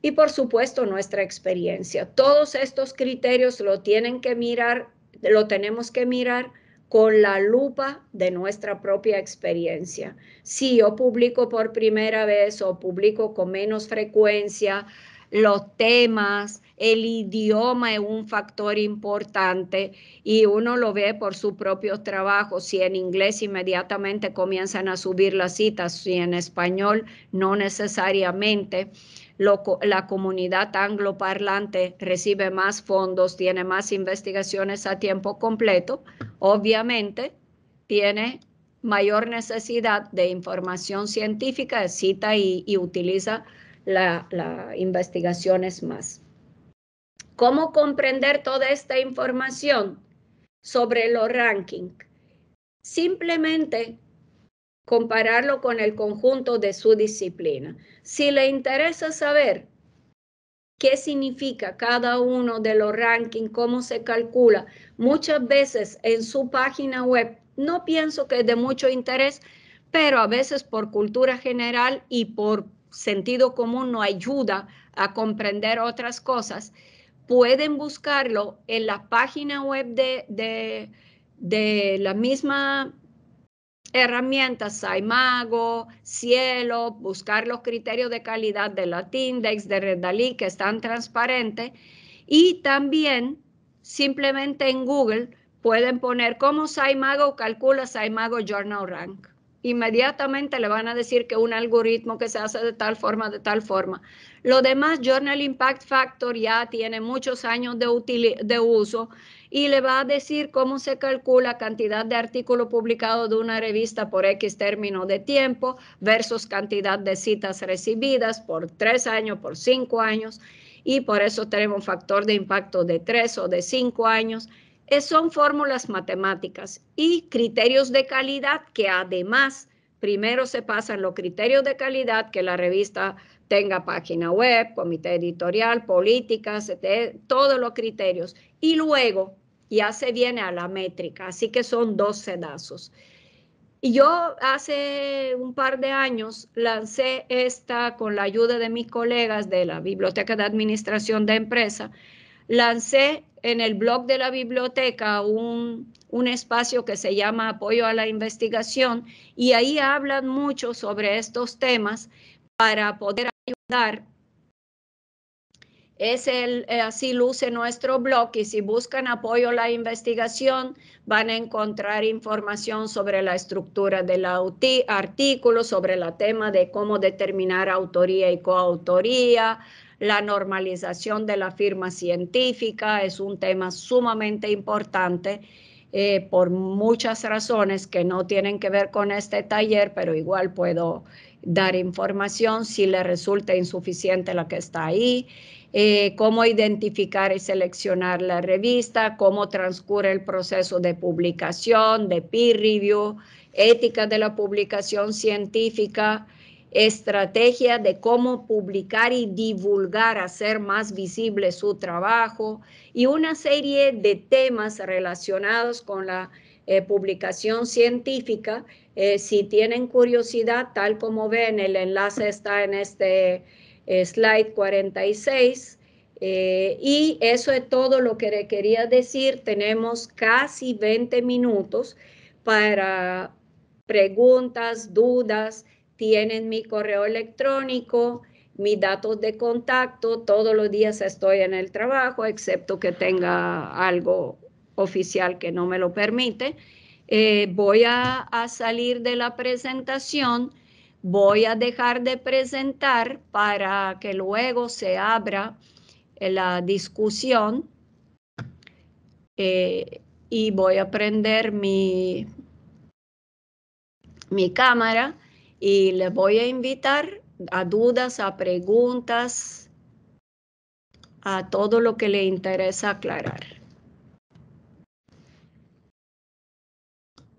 Y por supuesto nuestra experiencia. Todos estos criterios lo tienen que mirar, lo tenemos que mirar con la lupa de nuestra propia experiencia. Si yo publico por primera vez o publico con menos frecuencia, los temas, el idioma es un factor importante y uno lo ve por su propio trabajo. Si en inglés inmediatamente comienzan a subir las citas, si en español no necesariamente la comunidad angloparlante recibe más fondos, tiene más investigaciones a tiempo completo, obviamente tiene mayor necesidad de información científica, cita y, utiliza las investigaciones más. ¿Cómo comprender toda esta información sobre los rankings? Simplemente compararlo con el conjunto de su disciplina. Si le interesa saber qué significa cada uno de los rankings, cómo se calcula, muchas veces en su página web, no pienso que es de mucho interés, pero a veces por cultura general y por sentido común no ayuda a comprender otras cosas, pueden buscarlo en la página web de, de, de la misma herramientas, Saimago, Cielo, buscar los criterios de calidad de Tindex, de Redalí, que están transparentes. Y también, simplemente en Google, pueden poner cómo Saimago calcula Saimago Journal Rank. Inmediatamente le van a decir que un algoritmo que se hace de tal forma, de tal forma. Lo demás, Journal Impact Factor ya tiene muchos años de, de uso y le va a decir cómo se calcula cantidad de artículo publicado de una revista por X término de tiempo versus cantidad de citas recibidas por tres años, por cinco años, y por eso tenemos un factor de impacto de tres o de cinco años. Es, eh, son fórmulas matemáticas y criterios de calidad que además primero se pasan los criterios de calidad que la revista tenga página web, comité editorial, políticas, todos los criterios. Y luego ya se viene a la métrica, así que son dos sedazos. Y yo hace un par de años lancé esta con la ayuda de mis colegas de la Biblioteca de Administración de Empresa. Lancé en el blog de la biblioteca un, un espacio que se llama Apoyo a la Investigación y ahí hablan mucho sobre estos temas para poder ayudar es el, eh, así luce nuestro blog y si buscan apoyo a la investigación van a encontrar información sobre la estructura del artículo, sobre el tema de cómo determinar autoría y coautoría, la normalización de la firma científica, es un tema sumamente importante. Eh, por muchas razones que no tienen que ver con este taller, pero igual puedo dar información si le resulta insuficiente la que está ahí. Eh, cómo identificar y seleccionar la revista, cómo transcurre el proceso de publicación, de peer review, ética de la publicación científica, estrategia de cómo publicar y divulgar, hacer más visible su trabajo y una serie de temas relacionados con la eh, publicación científica. Eh, si tienen curiosidad, tal como ven, el enlace está en este slide 46. Eh, y eso es todo lo que le quería decir. Tenemos casi 20 minutos para preguntas, dudas. Tienen mi correo electrónico, mis datos de contacto. Todos los días estoy en el trabajo, excepto que tenga algo oficial que no me lo permite. Eh, voy a salir de la presentación voy a dejar de presentar para que luego se abra eh, la discusión eh, y voy a prender mi, mi cámara y le voy a invitar a dudas, a preguntas, a todo lo que le interesa aclarar.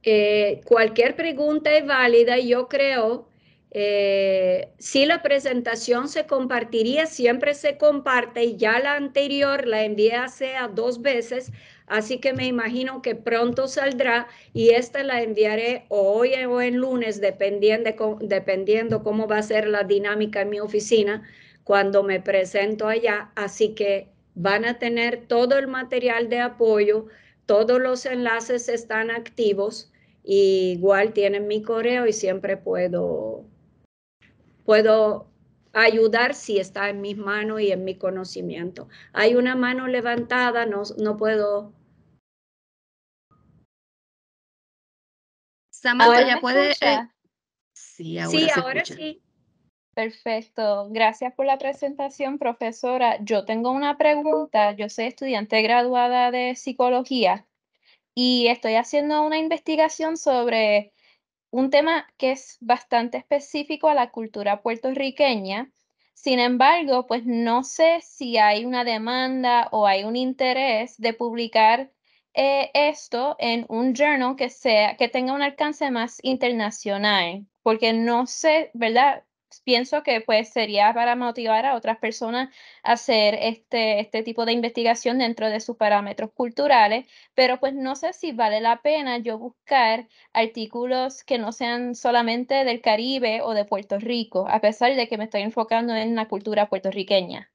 Eh, cualquier pregunta es válida yo creo eh, si la presentación se compartiría, siempre se comparte y ya la anterior la envié hace dos veces, así que me imagino que pronto saldrá y esta la enviaré hoy o en lunes, dependiendo, dependiendo cómo va a ser la dinámica en mi oficina cuando me presento allá. Así que van a tener todo el material de apoyo, todos los enlaces están activos. igual tienen mi correo y siempre puedo puedo ayudar si está en mis manos y en mi conocimiento. Hay una mano levantada, no, no puedo. Samantha, ya puede. Eh? sí, ahora, sí, ahora sí. Perfecto. Gracias por la presentación, profesora. Yo tengo una pregunta. Yo soy estudiante graduada de psicología y estoy haciendo una investigación sobre un tema que es bastante específico a la cultura puertorriqueña. Sin embargo, pues no sé si hay una demanda o hay un interés de publicar eh, esto en un journal que, sea, que tenga un alcance más internacional, porque no sé, ¿verdad? pienso que pues sería para motivar a otras personas a hacer este, este tipo de investigación dentro de sus parámetros culturales, pero pues no sé si vale la pena yo buscar artículos que no sean solamente del Caribe o de Puerto Rico, a pesar de que me estoy enfocando en la cultura puertorriqueña.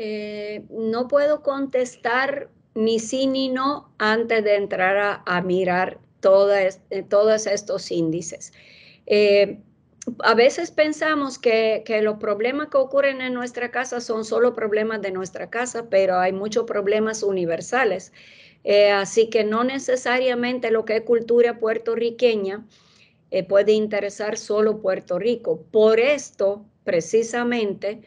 Eh, no puedo contestar ni sí ni no antes de entrar a, mirar todas, eh, todos estos índices. Eh, a veces pensamos que, los problemas que ocurren en nuestra casa son solo problemas de nuestra casa, pero hay muchos problemas universales. Eh, así que no necesariamente lo que es cultura puertorriqueña eh, puede interesar solo Puerto Rico. Por esto, precisamente,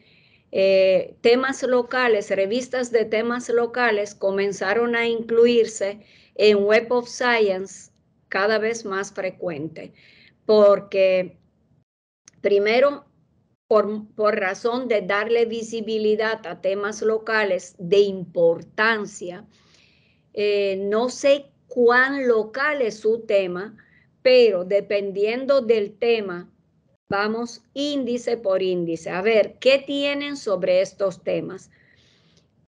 eh, temas locales, revistas de temas locales comenzaron a incluirse en Web of Science cada vez más frecuente, porque Primero, por, razón de darle visibilidad a temas locales de importancia. Eh, no sé cuán local es su tema, pero dependiendo del tema, vamos índice por índice a ver qué tienen sobre estos temas,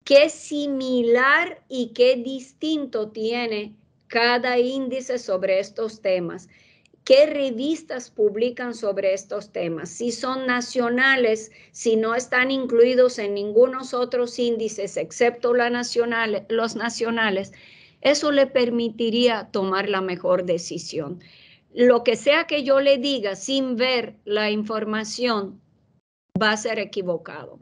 qué similar y qué distinto tiene cada índice sobre estos temas qué revistas publican sobre estos temas, si son nacionales, si no están incluidos en ningunos otros índices excepto los nacionales. Eso le permitiría tomar la mejor decisión. Lo que sea que yo le diga sin ver la información va a ser equivocado.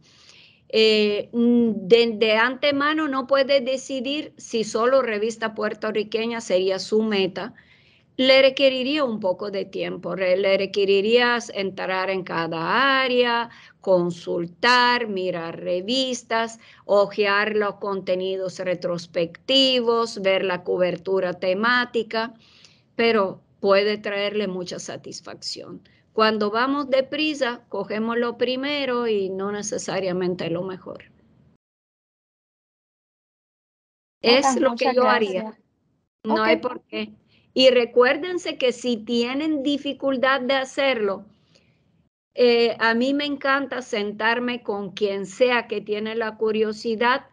Eh, de, antemano no puede decidir si solo revista puertorriqueña sería su meta le requeriría un poco de tiempo, le requerirías entrar en cada área, consultar, mirar revistas, hojear los contenidos retrospectivos, ver la cobertura temática, pero puede traerle mucha satisfacción. Cuando vamos deprisa, cogemos lo primero y no necesariamente lo mejor. Es lo que yo haría. No hay por qué. Y recuérdense que si tienen dificultad de hacerlo, eh, a mí me encanta sentarme con quien sea que tiene la curiosidad,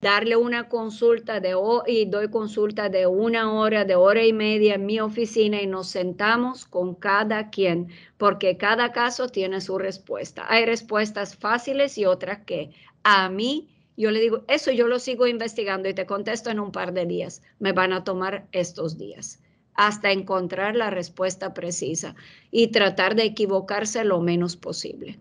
darle una consulta de y doy consulta de una hora, de hora y media en mi oficina y nos sentamos con cada quien, porque cada caso tiene su respuesta. Hay respuestas fáciles y otras que a mí yo le digo, eso yo lo sigo investigando y te contesto en un par de días. Me van a tomar estos días hasta encontrar la respuesta precisa y tratar de equivocarse lo menos posible.